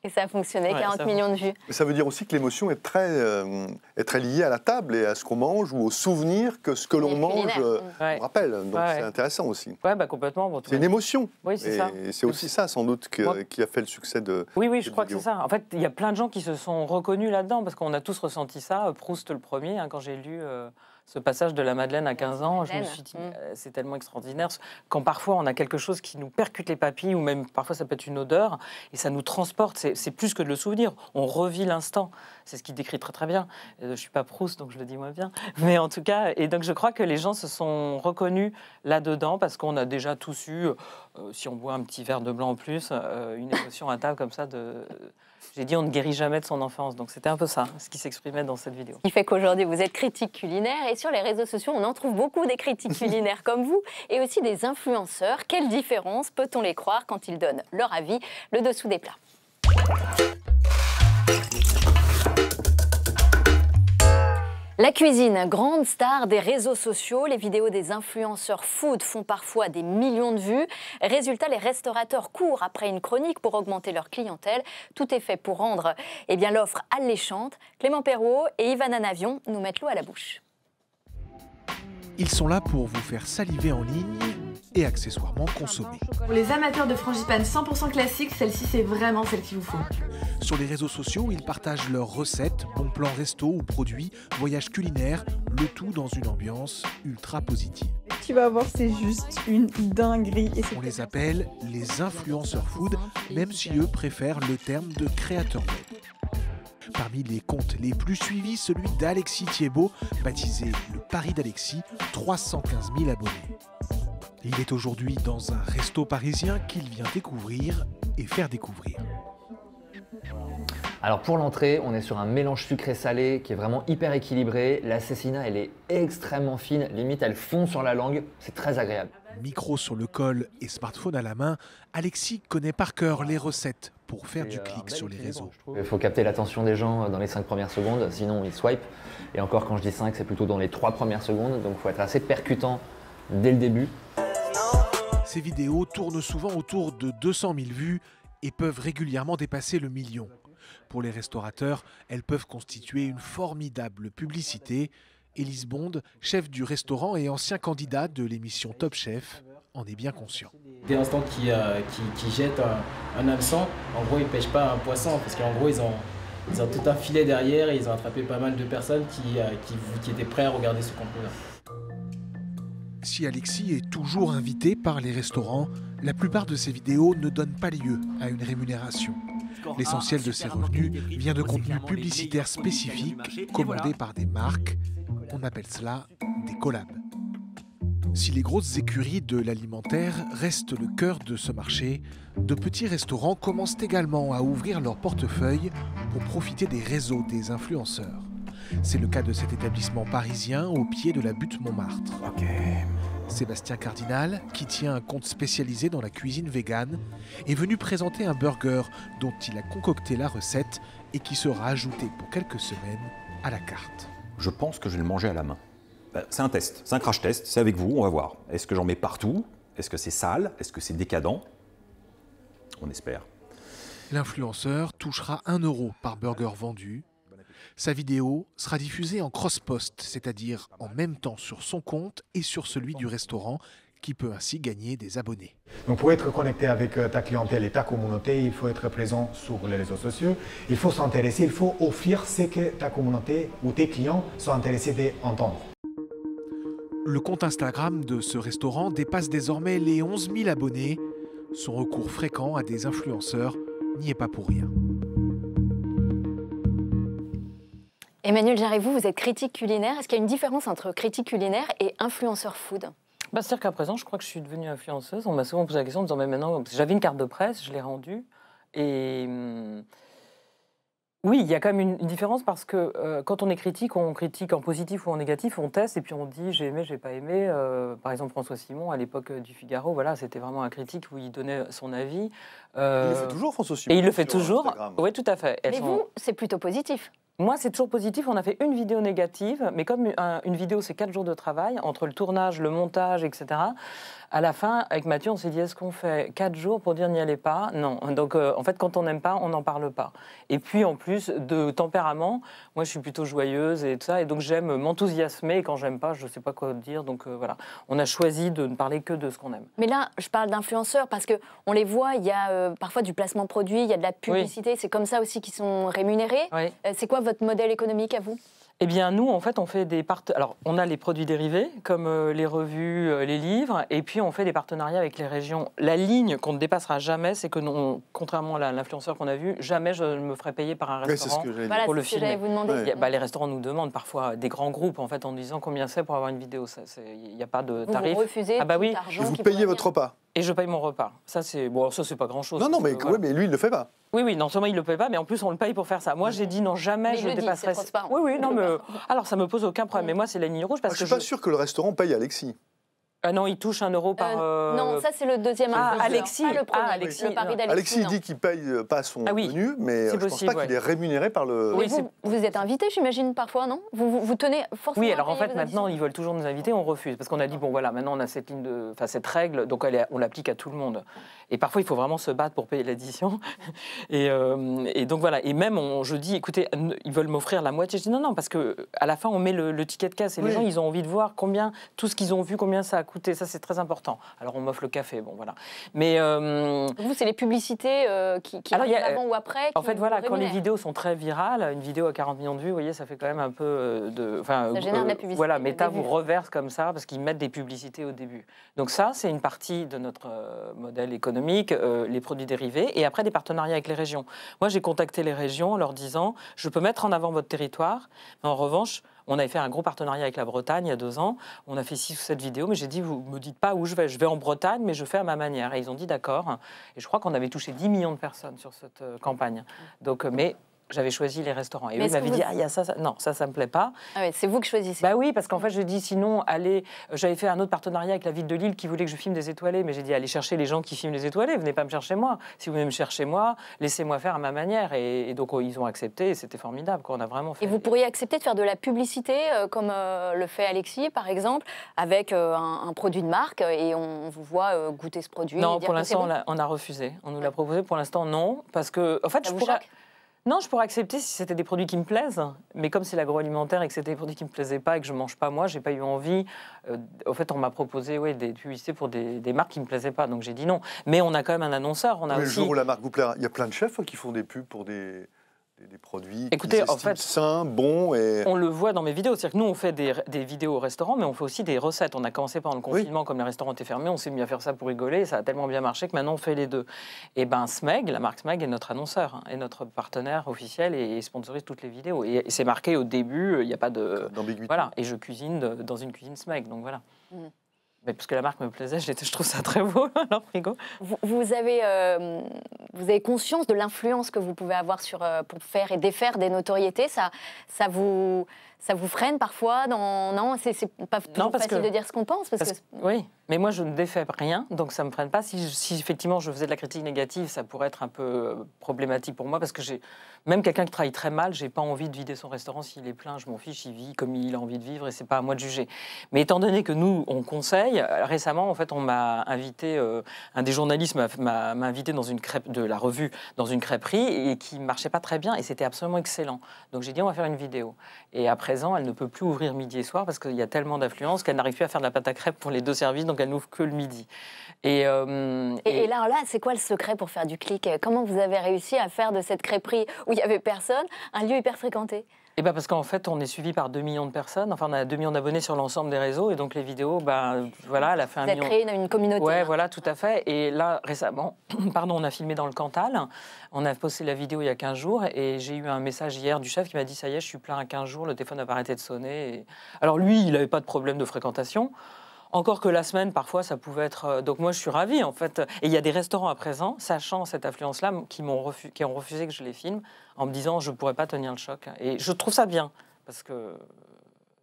Et ça a fonctionné, 40 millions de vues. ça veut dire aussi que l'émotion est, très, euh, est très liée à la table et à ce qu'on mange ou au souvenir que ce que l'on mange euh, rappelle. Donc c'est intéressant aussi. bah, complètement. C'est une émotion. Oui, c'est ça. Et c'est aussi ça, sans doute, qui a fait le succès de. Oui, oui, je crois que c'est ça. En fait, il y a plein de gens qui se sont reconnus là-dedans parce qu'on a tous ressenti ça. Euh, Proust le premier, hein, quand j'ai lu ce passage de la Madeleine à 15 ans, je me suis dit, mm. euh, c'est tellement extraordinaire. Quand parfois on a quelque chose qui nous percute les papilles, ou même parfois ça peut être une odeur, et ça nous transporte, c'est plus que de le souvenir, on revit l'instant. C'est ce qu'il décrit très très bien. Euh, je suis pas Proust, donc je le dis moins bien. Mais en tout cas, et donc je crois que les gens se sont reconnus là-dedans, parce qu'on a déjà tous eu, euh, si on boit un petit verre de blanc en plus, une émotion à table comme ça de... J'ai dit on ne guérit jamais de son enfance, donc c'était un peu ça, ce qui s'exprimait dans cette vidéo. Il fait qu'aujourd'hui vous êtes critique culinaire et sur les réseaux sociaux on en trouve beaucoup des critiques *laughs* culinaires comme vous et aussi des influenceurs. Quelle différence peut-on les croire quand ils donnent leur avis, le dessous des plats la cuisine, grande star des réseaux sociaux, les vidéos des influenceurs food font parfois des millions de vues. Résultat, les restaurateurs courent après une chronique pour augmenter leur clientèle. Tout est fait pour rendre eh bien l'offre alléchante. Clément Perrault et Ivan Anavion nous mettent l'eau à la bouche. Ils sont là pour vous faire saliver en ligne et accessoirement consommée. Pour les amateurs de frangipane 100% classique, celle-ci c'est vraiment celle qui vous faut. Sur les réseaux sociaux, ils partagent leurs recettes, bons plans resto ou produits, voyages culinaires, le tout dans une ambiance ultra positive. Tu vas voir, c'est juste une dinguerie. Et On les appelle les influenceurs food, même si eux préfèrent le terme de créateurs web. Parmi les comptes les plus suivis, celui d'Alexis Thiebaud, baptisé le Paris d'Alexis, 315 000 abonnés. Il est aujourd'hui dans un resto parisien qu'il vient découvrir et faire découvrir. Alors pour l'entrée, on est sur un mélange sucré-salé qui est vraiment hyper équilibré. L'assassinat, elle est extrêmement fine, limite elle fond sur la langue, c'est très agréable. Micro sur le col et smartphone à la main, Alexis connaît par cœur les recettes pour faire du clic sur les réseaux. Il faut capter l'attention des gens dans les 5 premières secondes, sinon ils swipe. Et encore quand je dis 5, c'est plutôt dans les 3 premières secondes, donc il faut être assez percutant dès le début ces vidéos tournent souvent autour de 200 000 vues et peuvent régulièrement dépasser le million. Pour les restaurateurs, elles peuvent constituer une formidable publicité. Élise Bond, chef du restaurant et ancien candidat de l'émission Top Chef, en est bien conscient. Dès instants euh, qui, qui jettent un, un en gros, ils ne pêchent pas un poisson parce qu'en gros, ils ont, ils ont tout un filet derrière et ils ont attrapé pas mal de personnes qui, euh, qui, qui étaient prêtes à regarder ce contenu-là. Si Alexis est toujours invité par les restaurants, la plupart de ses vidéos ne donnent pas lieu à une rémunération. L'essentiel de ses revenus vient de contenus publicitaires spécifiques commandés par des marques. On appelle cela des collabs. Si les grosses écuries de l'alimentaire restent le cœur de ce marché, de petits restaurants commencent également à ouvrir leur portefeuille pour profiter des réseaux des influenceurs. C'est le cas de cet établissement parisien au pied de la butte Montmartre. Sébastien Cardinal, qui tient un compte spécialisé dans la cuisine végane, est venu présenter un burger dont il a concocté la recette et qui sera ajouté pour quelques semaines à la carte. Je pense que je vais le manger à la main. Bah, c'est un test, c'est un crash test, c'est avec vous, on va voir. Est-ce que j'en mets partout Est-ce que c'est sale Est-ce que c'est décadent On espère. L'influenceur touchera 1 euro par burger vendu sa vidéo sera diffusée en cross-post, c'est-à-dire en même temps sur son compte et sur celui du restaurant qui peut ainsi gagner des abonnés. Donc pour être connecté avec euh, ta clientèle et ta communauté, il faut être présent sur les réseaux sociaux, il faut s'intéresser, il faut offrir ce que ta communauté ou tes clients sont intéressés d'entendre. Le compte Instagram de ce restaurant dépasse désormais les 11 000 abonnés. Son recours fréquent à des influenceurs n'y est pas pour rien. Emmanuel j'arrive vous êtes critique culinaire. Est-ce qu'il y a une différence entre critique culinaire et influenceur food bah, C'est-à-dire qu'à présent, je crois que je suis devenue influenceuse. On m'a souvent posé la question en disant, mais maintenant, j'avais une carte de presse, je l'ai rendue. Et hum, oui, il y a quand même une, différence parce que euh, quand on est critique, on critique en positif ou en négatif, on teste et puis on dit j'ai aimé, j'ai pas aimé. Euh, par exemple, François Simon, à l'époque du Figaro, voilà, c'était vraiment un critique où il donnait son avis. Il le euh, fait toujours, François Simon. Et il le fait toujours. Oui, tout à fait. mais vous, c'est plutôt positif. Moi, c'est toujours positif. On a fait une vidéo négative, mais comme une vidéo, c'est quatre jours de travail, entre le tournage, le montage, etc. À la fin, avec Mathieu, on s'est dit est-ce qu'on fait quatre jours pour dire n'y allez pas Non. Donc, euh, en fait, quand on n'aime pas, on n'en parle pas. Et puis, en plus, de tempérament, moi, je suis plutôt joyeuse et tout ça. Et donc, j'aime m'enthousiasmer. Et quand j'aime pas, je ne sais pas quoi dire. Donc, euh, voilà. On a choisi de ne parler que de ce qu'on aime. Mais là, je parle d'influenceurs parce qu'on les voit, il y a. Euh, parfois du placement produit, il y a de la publicité, c'est comme ça aussi qu'ils sont rémunérés. Euh, c'est quoi votre modèle économique à vous eh bien, nous, en fait, on fait des part... Alors, on a les produits dérivés, comme euh, les revues, les livres, et puis on fait des partenariats avec les régions. La ligne qu'on ne dépassera jamais, c'est que, non, contrairement à l'influenceur qu'on a vu, jamais je ne me ferai payer par un restaurant oui, ce que voilà, pour le film. vous demander. Bah, les restaurants nous demandent parfois des grands groupes, en fait, en disant combien c'est pour avoir une vidéo. Il n'y a pas de tarif. Vous, refusez ah bah oui. Vous payez votre repas et je paye mon repas. Ça, c'est bon, ça c'est pas grand-chose. Non, non, mais, mais lui, il le fait pas. Oui, oui, non seulement il le paye pas, mais en plus on le paye pour faire ça. Moi, j'ai dit non, jamais je le dépasserai. Oui, oui, non, *laughs* mais euh, alors ça me pose aucun problème. Mais moi, c'est la ligne rouge parce ah, que je suis pas sûr que le restaurant paye Alexis. Ah non, il touche un euro par. Euh, euh, non, ça c'est le deuxième. Ah, Alexis, ah, le premier, Alexis, ah. dit qu'il paye euh, pas son ah, mais je ne pense pas qu'il est rémunéré par le. vous, êtes invité, j'imagine, parfois, non vous, vous, tenez forcément. Oui, alors en fait, maintenant, ils veulent toujours nous inviter, on refuse parce qu'on a dit bon voilà, maintenant on a cette ligne de, enfin cette règle, donc on l'applique à tout le monde. Et parfois, il faut vraiment se battre pour payer l'addition. *laughs* Et, donc voilà, et même on, je dis écoutez, ils veulent m'offrir la moitié. Je dis non non parce que à la fin, on met le, ticket de casse, et les gens, ils ont envie de voir combien tout ce qu'ils ont vu, combien ça. A ça c'est très important. Alors on m'offre le café, bon voilà. Mais euh, vous, c'est les publicités euh, qui, qui euh, avant ou après. En fait, voilà, quand les vidéos sont très virales, une vidéo à 40 millions de vues, vous voyez, ça fait quand même un peu de, ça génère de la Voilà, Meta vous reverse comme ça parce qu'ils mettent des publicités au début. Donc ça, c'est une partie de notre modèle économique, les produits dérivés, et après des partenariats avec les régions. Moi, j'ai contacté les régions en leur disant, je peux mettre en avant votre territoire, mais en revanche, on avait fait un gros partenariat avec la Bretagne il y a deux ans. On a fait six ou sept vidéos, mais j'ai dit, vous me dites pas où je vais. Je vais en Bretagne, mais je fais à ma manière. Et ils ont dit d'accord. Et je crois qu'on avait touché 10 millions de personnes sur cette euh, campagne. Donc, euh, mais j'avais choisi les restaurants. Et vous eux, dit, ah, il y a ça, ça, non, ça, ça me plaît pas. Ah c'est vous qui choisissez. Bah oui, parce qu'en fait, je dis, sinon, allez, euh, j'avais fait un autre partenariat avec la ville de Lille qui voulait que je filme des étoilés, mais j'ai dit, allez chercher les gens qui filment les étoilés, venez pas me chercher moi. Si vous venez me chercher moi, laissez-moi faire à ma manière. Et, donc, oh, ils ont accepté, et c'était formidable, on a vraiment Et vous pourriez accepter de faire de la publicité, euh, comme euh, le fait Alexis, par exemple, avec un, produit de marque, et on vous voit goûter ce produit. Non, pour l'instant, on, a refusé. On nous l'a proposé. Pour l'instant, non, parce que, en fait, je non, je pourrais accepter si c'était des produits qui me plaisent, mais comme c'est l'agroalimentaire et que c'était des produits qui me plaisaient pas et que je mange pas moi, j'ai pas eu envie. Euh, au fait, on m'a proposé oui, des publicités pour des, marques qui me plaisaient pas, donc j'ai dit non. Mais on a quand même un annonceur. On a mais le jour où la marque vous il y a plein de chefs hein, qui font des pubs pour des des, produits Écoutez, en sains, bons et... On le voit dans mes vidéos, cest que nous on fait des, vidéos au restaurant, mais on fait aussi des recettes. On a commencé pendant le confinement, comme les restaurants étaient fermés, on s'est mis à faire ça pour rigoler, et ça a tellement bien marché que maintenant on fait les deux. Et eh ben Smeg, la marque Smeg est notre annonceur, hein, et notre partenaire officiel et, sponsorise toutes les vidéos. Et, c'est marqué au début, euh, il n'y a pas de... D'ambiguïté. Voilà, et je cuisine dans une cuisine Smeg, donc voilà. Mmh mais parce que la marque me plaisait, je trouve ça très beau, leur *laughs* frigo. Vous, avez, euh, vous avez conscience de l'influence que vous pouvez avoir sur, euh, pour faire et défaire des notoriétés ça, ça vous ça vous freine parfois dans... Non, c'est pas toujours facile de dire ce qu'on pense. Oui, mais moi je ne défais rien, donc ça ne me freine pas. Si, effectivement je faisais de la critique négative, ça pourrait être un peu problématique pour moi, parce que j'ai même quelqu'un qui travaille très mal, j'ai pas envie de vider son restaurant s'il est plein, je m'en fiche, il vit comme il a envie de vivre et c'est pas à moi de juger. Mais étant donné que nous, on conseille, euh, récemment en fait on m'a invité, euh, un des journalistes m'a invité dans une crêpe de la revue, dans une crêperie, et qui marchait pas très bien, et c'était absolument excellent. Donc j'ai dit on va faire une vidéo. Et après elle ne peut plus ouvrir midi et soir parce qu'il y a tellement d'affluence qu'elle n'arrive plus à faire de la pâte à crêpes pour les deux services, donc elle n'ouvre que le midi. Et, euh, là, là c'est quoi le secret pour faire du clic Comment vous avez réussi à faire de cette crêperie où il n'y avait personne un lieu hyper fréquenté eh ben, parce qu'en fait, on est suivi par 2 millions de personnes. Enfin, on a 2 millions d'abonnés sur l'ensemble des réseaux. Et donc, les vidéos, ben, voilà, elle a fait un million. créé une, communauté. Ouais, voilà, tout à fait. Et là, récemment, *clears throat* pardon, on a filmé dans le Cantal. On a posté la vidéo il y a 15 jours. Et j'ai eu un message hier du chef qui m'a dit Ça y est, je suis plein à 15 jours, le téléphone n'a pas arrêté de sonner. Alors, lui, il n'avait pas de problème de fréquentation. Encore que la semaine, parfois, ça pouvait être. Euh, donc moi, je suis ravie, en fait. Et il y a des restaurants à présent, sachant cette affluence-là, qui, qui ont refusé que je les filme en me disant je ne pourrais pas tenir le choc. Et je trouve ça bien, parce que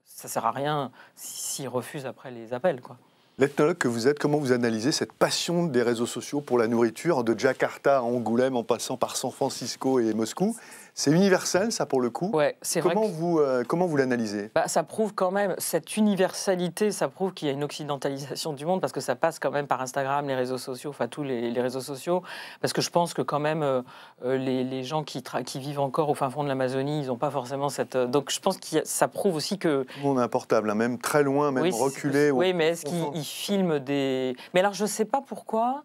ça ne sert à rien s'ils refusent après les appels, quoi. L'ethnologue que vous êtes, comment vous analysez cette passion des réseaux sociaux pour la nourriture de Jakarta à Angoulême en passant par San Francisco et Moscou c'est universel, ça, pour le coup. Ouais, c'est comment, vous, euh, comment vous l'analysez bah, Ça prouve quand même, cette universalité, ça prouve qu'il y a une occidentalisation du monde, parce que ça passe quand même par Instagram, les réseaux sociaux, enfin tous les, réseaux sociaux, parce que je pense que quand même, euh, euh, les, gens qui, qui vivent encore au fin fond de l'Amazonie, ils n'ont pas forcément cette... donc je pense que ça prouve aussi que... On est portable, hein, même très loin, même reculé. Oui, mais est-ce qu'ils filment des... Mais alors je ne sais pas pourquoi...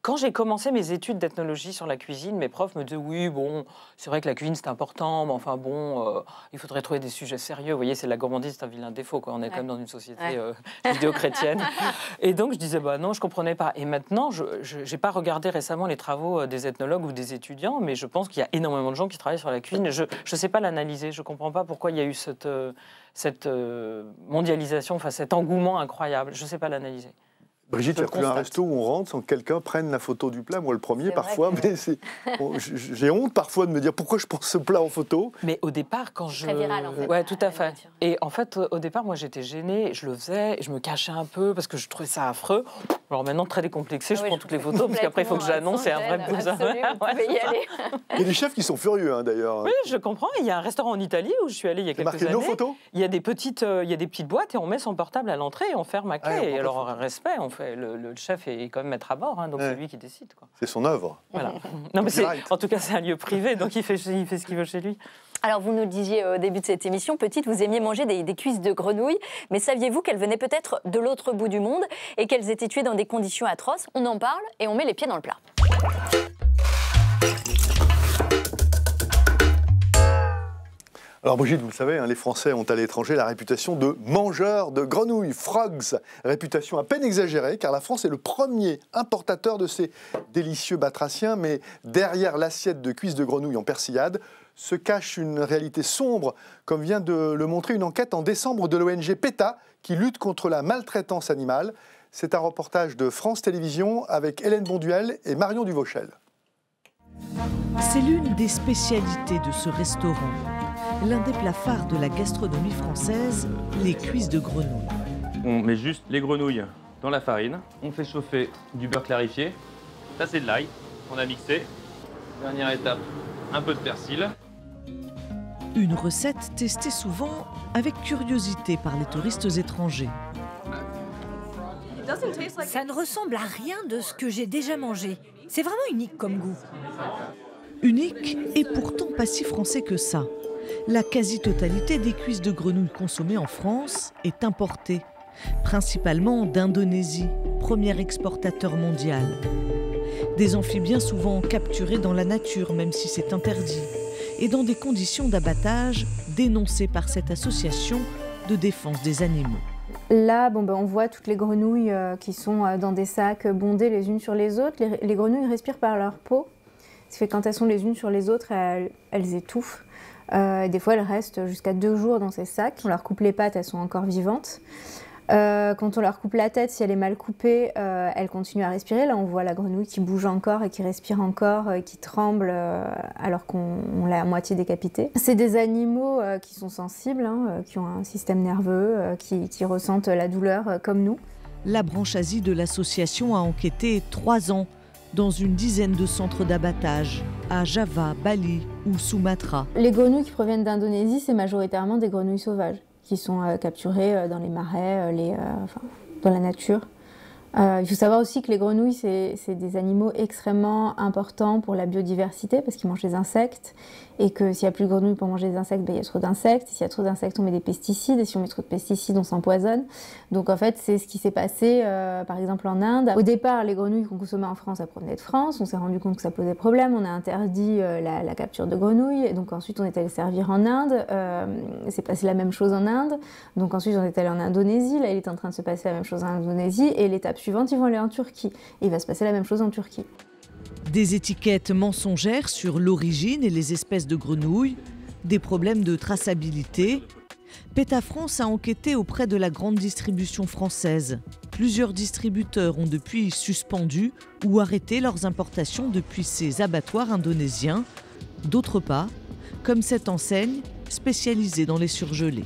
Quand j'ai commencé mes études d'ethnologie sur la cuisine, mes profs me disaient oui, bon, c'est vrai que la cuisine c'est important, mais enfin bon, euh, il faudrait trouver des sujets sérieux. Vous voyez, c'est la gourmandise, c'est un vilain défaut. On est quand même dans une société ouais. Euh, *laughs* et donc je disais bah non, je comprenais pas. Et maintenant, je n'ai pas regardé récemment les travaux euh, des ethnologues ou des étudiants, mais je pense qu'il y a énormément de gens qui travaillent sur la cuisine. Je ne sais pas l'analyser, je comprends pas pourquoi il y a eu cette, cette mondialisation, enfin cet engouement incroyable. Je ne sais pas l'analyser. Brigitte, il a un resto où on rentre sans que quelqu'un prenne la photo du plat. Moi, le premier, parfois, mais *laughs* j'ai honte parfois de me dire pourquoi je prends ce plat en photo. Mais au départ, quand je. Ouais, tout à ah, fait. Et en fait, au départ, moi, j'étais gênée, je le faisais, je me cachais un peu parce que je trouvais ça affreux. Alors maintenant, très décomplexé, je ah prends toutes les photos parce qu'après, il faut que j'annonce, c'est un vrai euh, *laughs* Il y a des chefs qui sont furieux, hein, d'ailleurs. Oui, je comprends. Il y a un restaurant en Italie où je suis allée il y a quelques années. Nos il y a des petites, euh, il y a des petites boîtes et on met son portable à l'entrée et on ferme à ah, clé. et alors, respect, on fait le, chef est quand même maître à bord, hein, donc c'est lui qui décide. C'est son œuvre. Voilà. *laughs* non, en tout cas, c'est un lieu privé, donc il fait, fait ce qu'il veut chez lui. Alors, vous nous disiez au début de cette émission, petite, vous aimiez manger des, des cuisses de grenouilles, mais saviez-vous qu'elles venaient peut-être de l'autre bout du monde et qu'elles étaient tuées dans des conditions atroces On en parle et on met les pieds dans le plat. Alors Brigitte, vous le savez, hein, les Français ont à l'étranger la réputation de mangeurs de grenouilles, frogs, réputation à peine exagérée, car la France est le premier importateur de ces délicieux batraciens, mais derrière l'assiette de cuisses de grenouille en persillade se cache une réalité sombre, comme vient de le montrer une enquête en décembre de l'ONG PETA, qui lutte contre la maltraitance animale. C'est un reportage de France Télévisions avec Hélène Bonduel et Marion Duvauchel. C'est l'une des spécialités de ce restaurant l'un des plats phares de la gastronomie française, les cuisses de grenouille. On met juste les grenouilles dans la farine, on fait chauffer du beurre clarifié, ça c'est de l'ail, on a mixé. Dernière étape, un peu de persil. Une recette testée souvent avec curiosité par les touristes étrangers. Ça ne ressemble à rien de ce que j'ai déjà mangé. C'est vraiment unique comme goût. Unique et pourtant pas si français que ça la quasi-totalité des cuisses de grenouilles consommées en France est importée, principalement d'Indonésie, premier exportateur mondial. Des amphibiens souvent capturés dans la nature, même si c'est interdit, et dans des conditions d'abattage dénoncées par cette association de défense des animaux. Là, bon, ben, on voit toutes les grenouilles euh, qui sont euh, dans des sacs bondés les unes sur les autres. Les, grenouilles respirent par leur peau. qui fait quand elles sont les unes sur les autres, elles étouffent. Euh, des fois, elles restent jusqu'à deux jours dans ces sacs. On leur coupe les pattes, elles sont encore vivantes. Euh, quand on leur coupe la tête, si elle est mal coupée, euh, elle continue à respirer. Là, on voit la grenouille qui bouge encore et qui respire encore, et qui tremble alors qu'on l'a à moitié décapitée. C'est des animaux qui sont sensibles, hein, qui ont un système nerveux, qui, qui, ressentent la douleur comme nous. La branche Asie de l'association a enquêté trois ans dans une dizaine de centres d'abattage à Java, Bali ou Sumatra. Les grenouilles qui proviennent d'Indonésie, c'est majoritairement des grenouilles sauvages qui sont euh, capturées euh, dans les marais, euh, dans la nature. il faut savoir aussi que les grenouilles, c'est des animaux extrêmement importants pour la biodiversité parce qu'ils mangent les insectes et que s'il y a plus de grenouilles pour manger des insectes, ben, il y a trop d'insectes. S'il y a trop d'insectes, on met des pesticides, et si on met trop de pesticides, on s'empoisonne. Donc en fait, c'est ce qui s'est passé, euh, par exemple, en Inde. Au départ, les grenouilles qu'on consommait en France, elles provenaient de France. On s'est rendu compte que ça posait problème. On a interdit euh, la, capture de grenouilles. Et donc ensuite, on est allé servir en Inde. Euh, c'est passé la même chose en Inde. Donc ensuite, on est allé en Indonésie. Là, il est en train de se passer la même chose en Indonésie. Et l'étape suivante, ils vont aller en Turquie. Et il va se passer la même chose en Turquie. Des étiquettes mensongères sur l'origine et les espèces de grenouilles, des problèmes de traçabilité. PETA France a enquêté auprès de la grande distribution française. Plusieurs distributeurs ont depuis suspendu ou arrêté leurs importations depuis ces abattoirs indonésiens, d'autres pas, comme cette enseigne spécialisée dans les surgelés.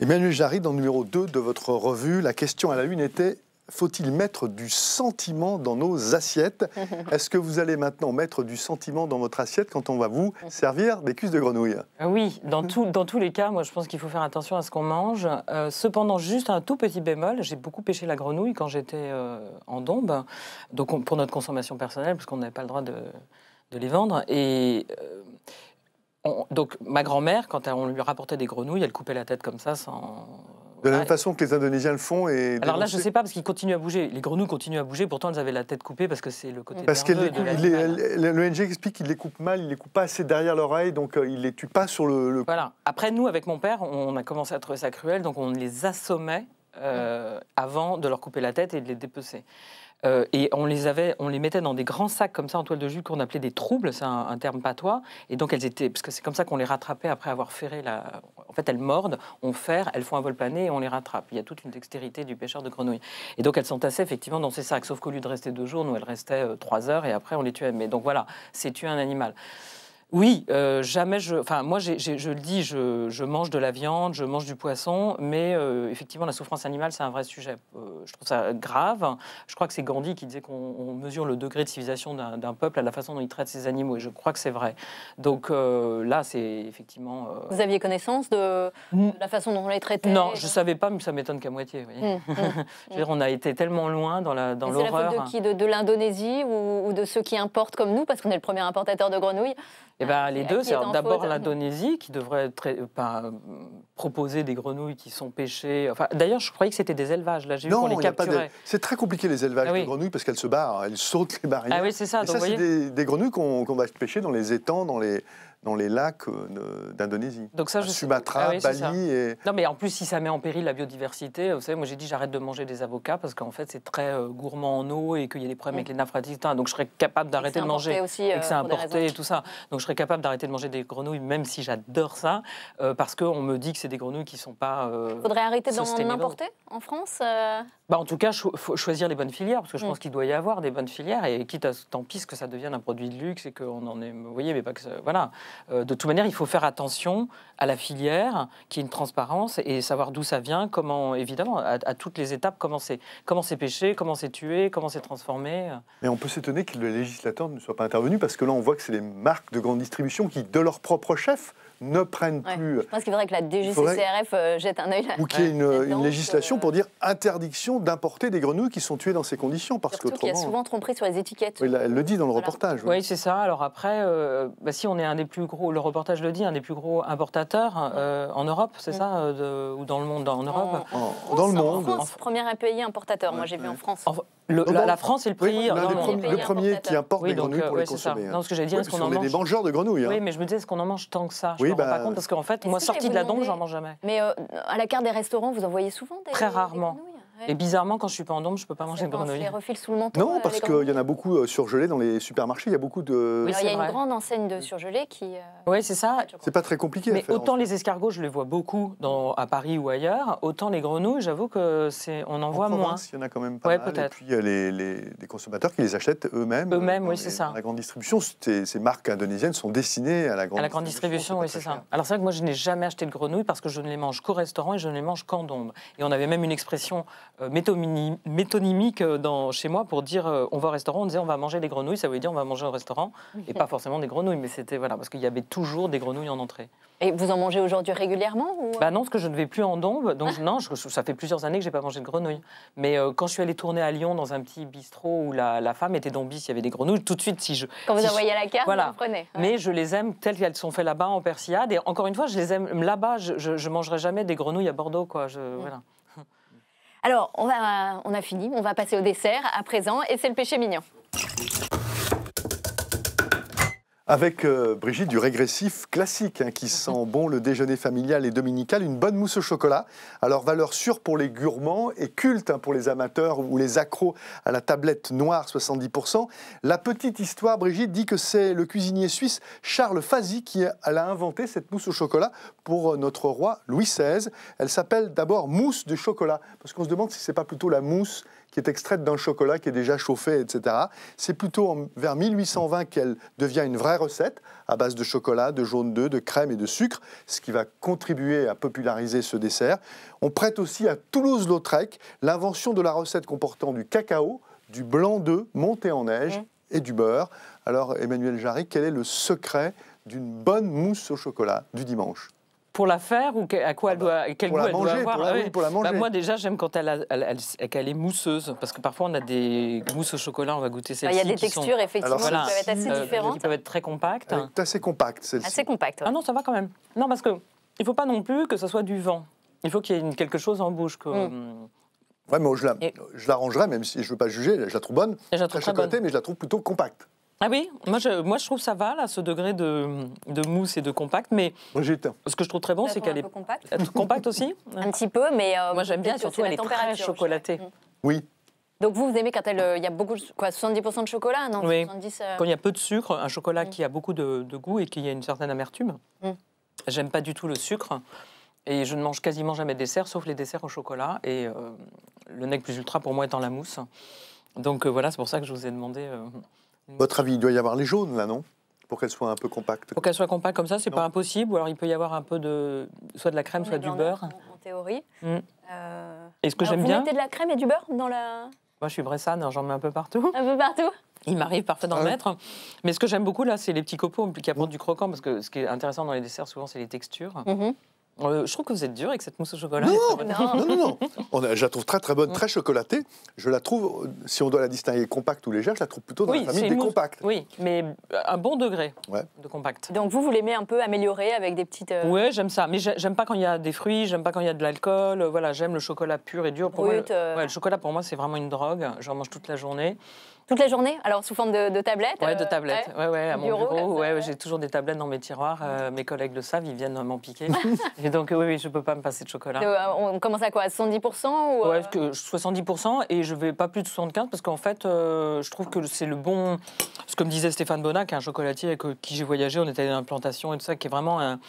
Emmanuel Jarry, dans le numéro 2 de votre revue, la question à la une était faut-il mettre du sentiment dans nos assiettes *laughs* Est-ce que vous allez maintenant mettre du sentiment dans votre assiette quand on va vous servir des cuisses de grenouille euh, Oui, dans, tout, dans tous les cas, moi je pense qu'il faut faire attention à ce qu'on mange. Euh, cependant, juste un tout petit bémol, j'ai beaucoup pêché la grenouille quand j'étais euh, en Dombe, donc pour notre consommation personnelle, parce qu'on n'avait pas le droit de, les vendre. Et. donc ma grand-mère, quand on lui rapportait des grenouilles, elle coupait la tête comme ça, sans, de la même façon que les Indonésiens le font. Et Alors là, je ne sais pas, parce qu'ils continuent à bouger. Les grenouilles continuent à bouger, pourtant elles avaient la tête coupée parce que c'est le côté. Parce que l'ONG hein. explique qu'il les coupe mal, il les coupe pas assez derrière l'oreille, donc euh, il les tue pas sur le, Voilà. Après, nous, avec mon père, on a commencé à trouver ça cruel, donc on les assommait euh, avant de leur couper la tête et de les dépecer. Euh, et on les, on les mettait dans des grands sacs comme ça en toile de jute qu'on appelait des troubles, c'est un, terme patois. Et donc elles étaient, parce que c'est comme ça qu'on les rattrapait après avoir ferré la. En fait, elles mordent, on ferre, elles font un vol plané et on les rattrape. Il y a toute une dextérité du pêcheur de grenouilles. Et donc elles s'entassaient effectivement dans ces sacs, sauf qu'au lieu de rester deux jours, nous elles restaient euh, trois heures et après on les tuait. Mais donc voilà, c'est tuer un animal. Oui, euh, jamais je. Enfin, moi, je le dis, je, mange de la viande, je mange du poisson, mais euh, effectivement, la souffrance animale, c'est un vrai sujet. Euh, je trouve ça grave. Je crois que c'est Gandhi qui disait qu'on mesure le degré de civilisation d'un peuple à la façon dont il traite ses animaux, et je crois que c'est vrai. Donc là, c'est effectivement. Vous aviez connaissance de, la façon dont on les traitait Non, je ne savais pas, mais ça m'étonne qu'à moitié. Hum, hum, *laughs* dire, on a été tellement loin dans l'horreur. Dans c'est la de qui De, l'Indonésie ou, ou, de ceux qui importent comme nous, parce qu'on est le premier importateur de grenouilles eh ben, ah, les deux, c'est d'abord l'Indonésie qui devrait proposer des grenouilles qui sont pêchées. Enfin, D'ailleurs, je croyais que c'était des élevages. Là, j'ai vu C'est très compliqué les élevages ah de grenouilles parce qu'elles se barrent, elles sautent les barrières. Ah oui, c'est ça. Et ça, c'est des, grenouilles qu'on va pêcher dans les étangs, dans les, dans les lacs euh, d'Indonésie. Donc ça, je Sumatra, ah Bali et... Non, mais en plus, si ça met en péril la biodiversité, vous savez, moi j'ai dit j'arrête de manger des avocats parce qu'en fait c'est très euh, gourmand en eau et qu'il y a des problèmes avec mm. les nappes Donc je serais capable d'arrêter de manger aussi, euh, et que c'est importé et tout ça. Donc je serais capable d'arrêter de manger des grenouilles, même si j'adore ça, parce qu'on me dit que c'est des grenouilles qui sont pas. Faudrait arrêter d'en importer en France. Bah, en tout cas, faut choisir les bonnes filières, parce que je mm. pense qu'il doit y avoir des bonnes filières, et quitte à tant pis que ça devienne un produit de luxe et qu'on en est. Vous voyez, mais pas que Voilà. Euh, de toute manière, il faut faire attention à la filière, qui est une transparence, et savoir d'où ça vient, comment, évidemment, à, toutes les étapes, comment c'est pêché, comment c'est tué, comment c'est transformé. Mais on peut s'étonner que le législateur ne soit pas intervenu, parce que là, on voit que c'est les marques de grande distribution qui, de leur propre chef, ne prennent plus. Je pense qu'il faudrait que la DGCCRF euh, jette un œil. Ou qu'il y ait une, législation euh, pour dire interdiction d'importer des grenouilles qui sont tuées dans ces conditions. Parce Surtout y a souvent tromperie sur les étiquettes. elle le dit dans le reportage. Oui, c'est ça. Alors après, euh, bah, si on est un des plus gros, le reportage le dit, un des plus gros importateurs mm. en Europe, c'est mm. ça Ou dans le monde en Europe en, France, Dans le monde. premier pays importateur. Moi, j'ai vu en France. Le, la, France est le premier, qui importe des grenouilles euh, pour les consommer. Hein. Non, ce que j'ai dit, oui, qu'on en mange... est des mangeurs de grenouilles. Oui, hein. mais je me disais, est-ce qu'on en mange tant que ça Je ne me pas bah, compte parce qu'en fait, moi, sortie de la je j'en mange jamais. Mais euh, à la carte des restaurants, vous en voyez souvent des Très rarement. Et bizarrement, quand je suis pas en dôme, je peux pas manger de Je les refile sous le menton. Non, euh, parce qu'il y en a beaucoup euh, surgelés dans les supermarchés. Il y a beaucoup de. il y a une grande enseigne de surgelés qui. Euh, oui, c'est ça. C'est pas très compliqué. Mais autant les escargots, je les vois beaucoup à Paris ou ailleurs, autant les grenouilles, j'avoue que c'est on en, voit moins. Il y en a quand même pas mal. Et puis les, consommateurs qui les achètent eux-mêmes. Eux-mêmes, oui, c'est ça. La grande distribution, ces marques indonésiennes sont destinées à la grande. À la grande distribution, oui, c'est ça. Alors c'est vrai que moi, je n'ai jamais acheté de grenouilles parce que je ne les mange qu'au restaurant et je ne les mange qu'en Et on avait même une expression euh, métonymique euh, chez moi pour dire euh, on va au restaurant, on disait on va manger des grenouilles, ça veut dire on va manger au restaurant, et pas forcément des grenouilles, mais c'était voilà, parce qu'il y avait toujours des grenouilles en entrée. Et vous en mangez aujourd'hui régulièrement bah non, parce que je ne vais plus en dombe, donc *laughs* non, ça fait plusieurs années que je n'ai pas mangé de grenouilles. Mais quand je suis allée tourner à Lyon dans un petit bistrot où la, femme était dombiste, il y avait des grenouilles, tout de suite si je... Quand vous envoyez la carte, vous prenez. Mais je les aime telles qu'elles sont faites là-bas en persillade, et encore une fois, je les aime là-bas, je, ne mangerai jamais des grenouilles à Bordeaux, quoi. Je, mm. voilà. Alors, on, on a fini, on va passer au dessert à présent, et c'est le péché mignon. Avec euh, Brigitte du régressif classique hein, qui sent mhm. bon le déjeuner familial et dominical, une bonne mousse au chocolat. Alors valeur sûre pour les gourmands et culte hein, pour les amateurs ou les accros à la tablette noire 70%. La petite histoire, Brigitte dit que c'est le cuisinier suisse Charles Fazi qui a, inventé cette mousse au chocolat pour euh, notre roi Louis XVI. Elle s'appelle d'abord mousse de chocolat parce qu'on se demande si n'est pas plutôt la mousse qui est extraite d'un chocolat qui est déjà chauffé, etc. C'est plutôt vers 1820 qu'elle devient une vraie recette à base de chocolat, de jaune d'œuf, de crème et de sucre, ce qui va contribuer à populariser ce dessert. On prête aussi à Toulouse-Lautrec l'invention de la recette comportant du cacao, du blanc d'œuf monté en neige mmh. et du beurre. Alors Emmanuel Jarry, quel est le secret d'une bonne mousse au chocolat du dimanche pour la faire ou à quoi ah elle doit, bah, quel goût elle doit avoir Pour la ah manger. Bah, moi déjà j'aime quand elle, est mousseuse parce que parfois on a des mousses au chocolat, on va goûter celle-ci. Bah, il y a des textures effectivement qui peuvent être assez euh, Qui peuvent être très compactes. Assez compacte celle-ci. Assez compacte. Ah non ça va quand même. Non parce que il faut pas non plus que ce soit du vent. Il faut qu'il y ait quelque chose en bouche. Mm. Ouais, mais je la, je l'arrangerai, même si je veux pas juger, je la trouve bonne. Je la trouve très mais je la trouve plutôt compacte. Ah oui, moi je, moi je trouve ça va, là, ce degré de, de mousse et de compact. Mais ce que je trouve très bon, bah, c'est qu'elle est. Compacte aussi *laughs* Un petit peu, mais. Euh, moi j'aime bien, surtout elle est très chocolatée. Mm. Oui. Donc vous, vous aimez quand euh, il y a beaucoup quoi, 70% de chocolat, non oui. Euh. Quand il y a peu de sucre, un chocolat mm. qui a beaucoup de, goût et qui a une certaine amertume. Mm. J'aime pas du tout le sucre. Et je ne mange quasiment jamais de dessert, sauf les desserts au chocolat. Et le nec plus ultra, pour moi, étant la mousse. Donc voilà, c'est pour ça que je vous ai demandé Mm. Votre avis, il doit y avoir les jaunes, là, non pour qu'elles soient un peu compactes. Pour qu'elles soient compactes comme ça, c'est pas impossible. Ou alors il peut y avoir un peu de soit de la crème, soit du beurre. En, théorie. Mm. Euh, est ce que j'aime bien. Vous mettez de la crème et du beurre dans la. Moi, je suis bressane, hein, j'en mets un peu partout. Un peu partout. Il m'arrive parfois d'en ah mettre. Mais ce que j'aime beaucoup là, c'est les petits copeaux qui apportent du croquant parce que ce qui est intéressant dans les desserts souvent, c'est les textures. Mm-hmm. Euh, je trouve que vous êtes dur avec cette mousse au chocolat. Non, non, non, je la trouve très très bonne, mm. très chocolatée. Je la trouve, si on doit la distinguer compacte ou légère, je la trouve plutôt dans la famille des compacts. Oui, mais un bon degré de compact. Donc vous, vous l'aimez un peu améliorée avec des petites... Euh, oui, j'aime ça. Mais j'aime pas quand il y a des fruits, j'aime pas quand il y a de l'alcool. Voilà, j'aime le chocolat pur et dur. Pour moi, le, euh. le chocolat, pour moi, c'est vraiment une drogue. J'en mange toute la journée. Toute la journée Alors, sous forme de, tablettes Oui, de tablettes, euh, ouais, à mon bureau, j'ai toujours des tablettes dans mes tiroirs. Euh, mes collègues le savent, ils viennent m'en piquer. *laughs* et donc, euh, oui, je ne peux pas me passer de chocolat. on commence à quoi 70% ou que 70% et je ne vais pas plus de 75% parce qu'en fait, je trouve que c'est le bon. Ce que me disait Stéphane Bonac, un chocolatier avec qui j'ai voyagé, on était à l'implantation et tout ça, qui est vraiment un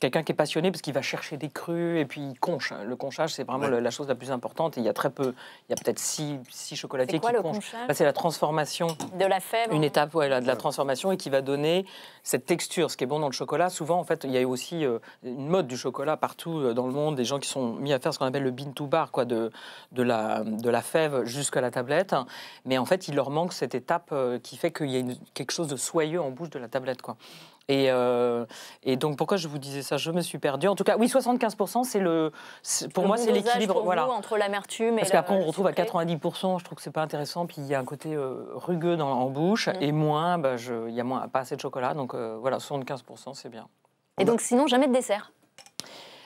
quelqu'un qui est passionné parce qu'il va chercher des crues et puis il conche. Hein. Le conchage, c'est vraiment la chose la plus importante. il y a très peu, il y a peut-être six, six, chocolatiers qui conchent. Bah, c'est la transformation. De la fève. Une étape de la transformation et qui va donner cette texture. Ce qui est bon dans le chocolat, souvent, en fait, il y a eu aussi euh, une mode du chocolat partout euh, dans le monde, des gens qui sont mis à faire ce qu'on appelle le bean to bar, quoi, de, de, la, de la fève jusqu'à la tablette. Mais en fait, il leur manque cette étape euh, qui fait qu'il y a quelque chose de soyeux en bouche de la tablette. Quoi. Et, euh, et, donc, pourquoi je vous disais ça Je me suis perdue. En tout cas, oui, 75%, c'est le, pour moi, c'est l'équilibre. Voilà. entre l'amertume Parce qu'après, on retrouve à 90%, je trouve que c'est pas intéressant. Puis il y a un côté euh, rugueux dans, en bouche. Mm. Et moins, bah, il n'y a moins, pas assez de chocolat. Donc euh, voilà, 75%, c'est bien. Et donc, sinon, jamais de dessert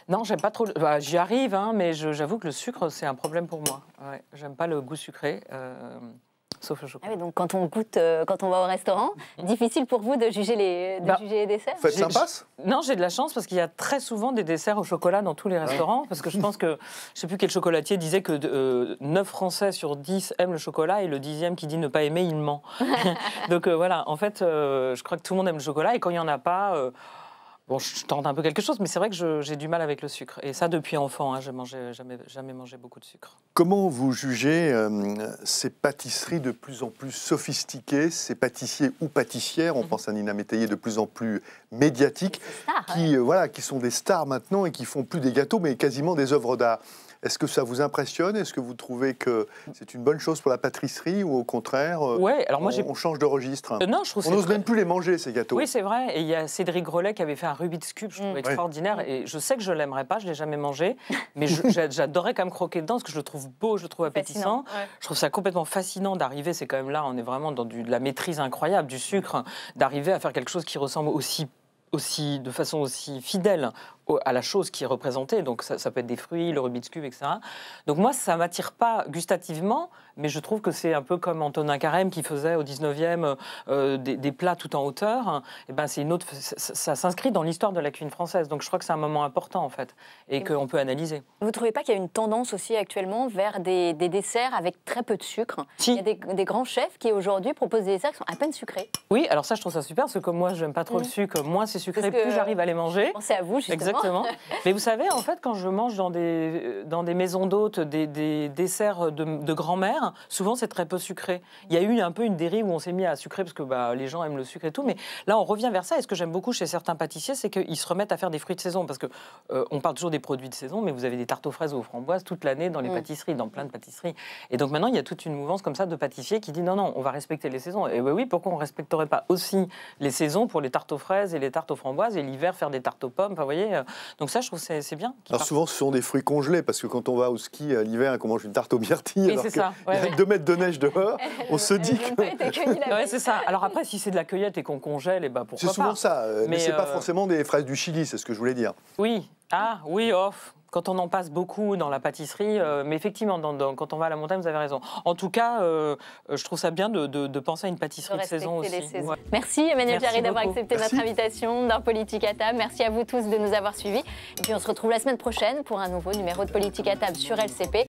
non, j'aime pas trop. Bah, j'y arrive, hein, mais j'avoue que le sucre, c'est un problème pour moi. Ouais, j'aime pas le goût sucré sauf le chocolat. Ah oui, donc quand on goûte, euh, quand on va au restaurant, mhm. difficile pour vous de juger les, bah, desserts Faites passe. Non, j'ai de la chance parce qu'il y a très souvent des desserts au chocolat dans tous les restaurants. Parce que je pense que, je sais plus quel chocolatier disait que 9 euh, Français sur 10 aiment le chocolat et le dixième qui dit ne pas aimer, il ment. *laughs* donc euh, voilà, en fait, je crois que tout le monde aime le chocolat et quand il n'y en a pas Bon, je tente un peu quelque chose, mais c'est vrai que j'ai du mal avec le sucre. Et ça, depuis enfant, hein, je n'ai jamais, mangé beaucoup de sucre. Comment vous jugez euh, ces pâtisseries de plus en plus sophistiquées, ces pâtissiers ou pâtissières, on mhm. pense à Nina Métayer, de plus en plus médiatiques, qui, euh, voilà, qui sont des stars maintenant et qui font plus des gâteaux, mais quasiment des œuvres d'art est-ce que ça vous impressionne Est-ce que vous trouvez que c'est une bonne chose pour la pâtisserie ou au contraire euh, ouais, alors moi on, on change de registre euh, Non, On n'ose même plus les manger, ces gâteaux. Oui, c'est vrai. Et il y a Cédric Grelet qui avait fait un Rubik's Cube, je trouve mm. extraordinaire. Et je sais que je ne l'aimerais pas, je ne l'ai jamais mangé. mais j'adorais quand même croquer dedans parce que je le trouve beau, je le trouve appétissant. Je trouve ça complètement fascinant d'arriver. C'est quand même là, on est vraiment dans de la maîtrise incroyable du sucre, d'arriver à faire quelque chose qui ressemble aussi, de façon aussi fidèle à la chose qui est représentée. Donc ça, peut être des fruits, le de Cube, etc. Donc moi, ça m'attire pas gustativement, mais je trouve que c'est un peu comme Antonin Carême qui faisait au 19e euh, des, plats tout en hauteur. Et eh ben, c'est une autre, ça, s'inscrit dans l'histoire de la cuisine française. Donc je crois que c'est un moment important en fait, et, qu'on peut analyser. Vous ne trouvez pas qu'il y a une tendance aussi actuellement vers des, desserts avec très peu de sucre Il y a des, grands chefs qui aujourd'hui proposent des desserts qui sont à peine sucrés. Oui, alors ça, je trouve ça super, parce que comme moi, n'aime pas trop le mmh. sucre, moins c'est sucré, plus j'arrive à les manger. Pensez à vous, justement. Exactement. *laughs* Mais vous savez, en fait, quand je mange dans des, dans des maisons d'hôtes des, desserts de, grand-mère, souvent c'est très peu sucré. Il y a eu un peu une dérive où on s'est mis à sucrer parce que bah, les gens aiment le sucre et tout. Mais là, on revient vers ça. Et ce que j'aime beaucoup chez certains pâtissiers, c'est qu'ils se remettent à faire des fruits de saison. Parce que euh, on parle toujours des produits de saison, mais vous avez des tartes aux fraises ou aux framboises toute l'année dans les mm. pâtisseries, dans plein de pâtisseries. Et donc maintenant, il y a toute une mouvance comme ça de pâtissiers qui dit non, non, on va respecter les saisons. Et oui, pourquoi on respecterait pas aussi les saisons pour les tartes aux fraises et les tartes aux framboises et l'hiver faire des tartes aux pommes Enfin, vous voyez, euh, euh, donc ça, je trouve c'est bien. Alors souvent, ce sont des fruits congelés, parce que quand on va au ski à euh, l'hiver on mange une tarte aux myrtilles, alors qu'il y a deux mètres de neige dehors, on se dit que... ouais, c'est ça. Alors après, si c'est de la cueillette et qu'on congèle, et eh ben pourquoi pas. C'est souvent ça, euh, mais, c'est pas forcément des fraises du Chili, c'est ce que je voulais dire. Oui, ah oui, off quand on en passe beaucoup dans la pâtisserie, euh, mais effectivement, quand on va à la montagne, vous avez raison. En tout cas, euh, euh, je trouve ça bien de, penser à une pâtisserie de, saison aussi. Merci Emmanuel Jarry d'avoir accepté notre invitation dans Politique à table. Merci à vous tous de nous avoir suivis. Et puis on se retrouve la semaine prochaine pour un nouveau numéro de Politique à table sur LCP.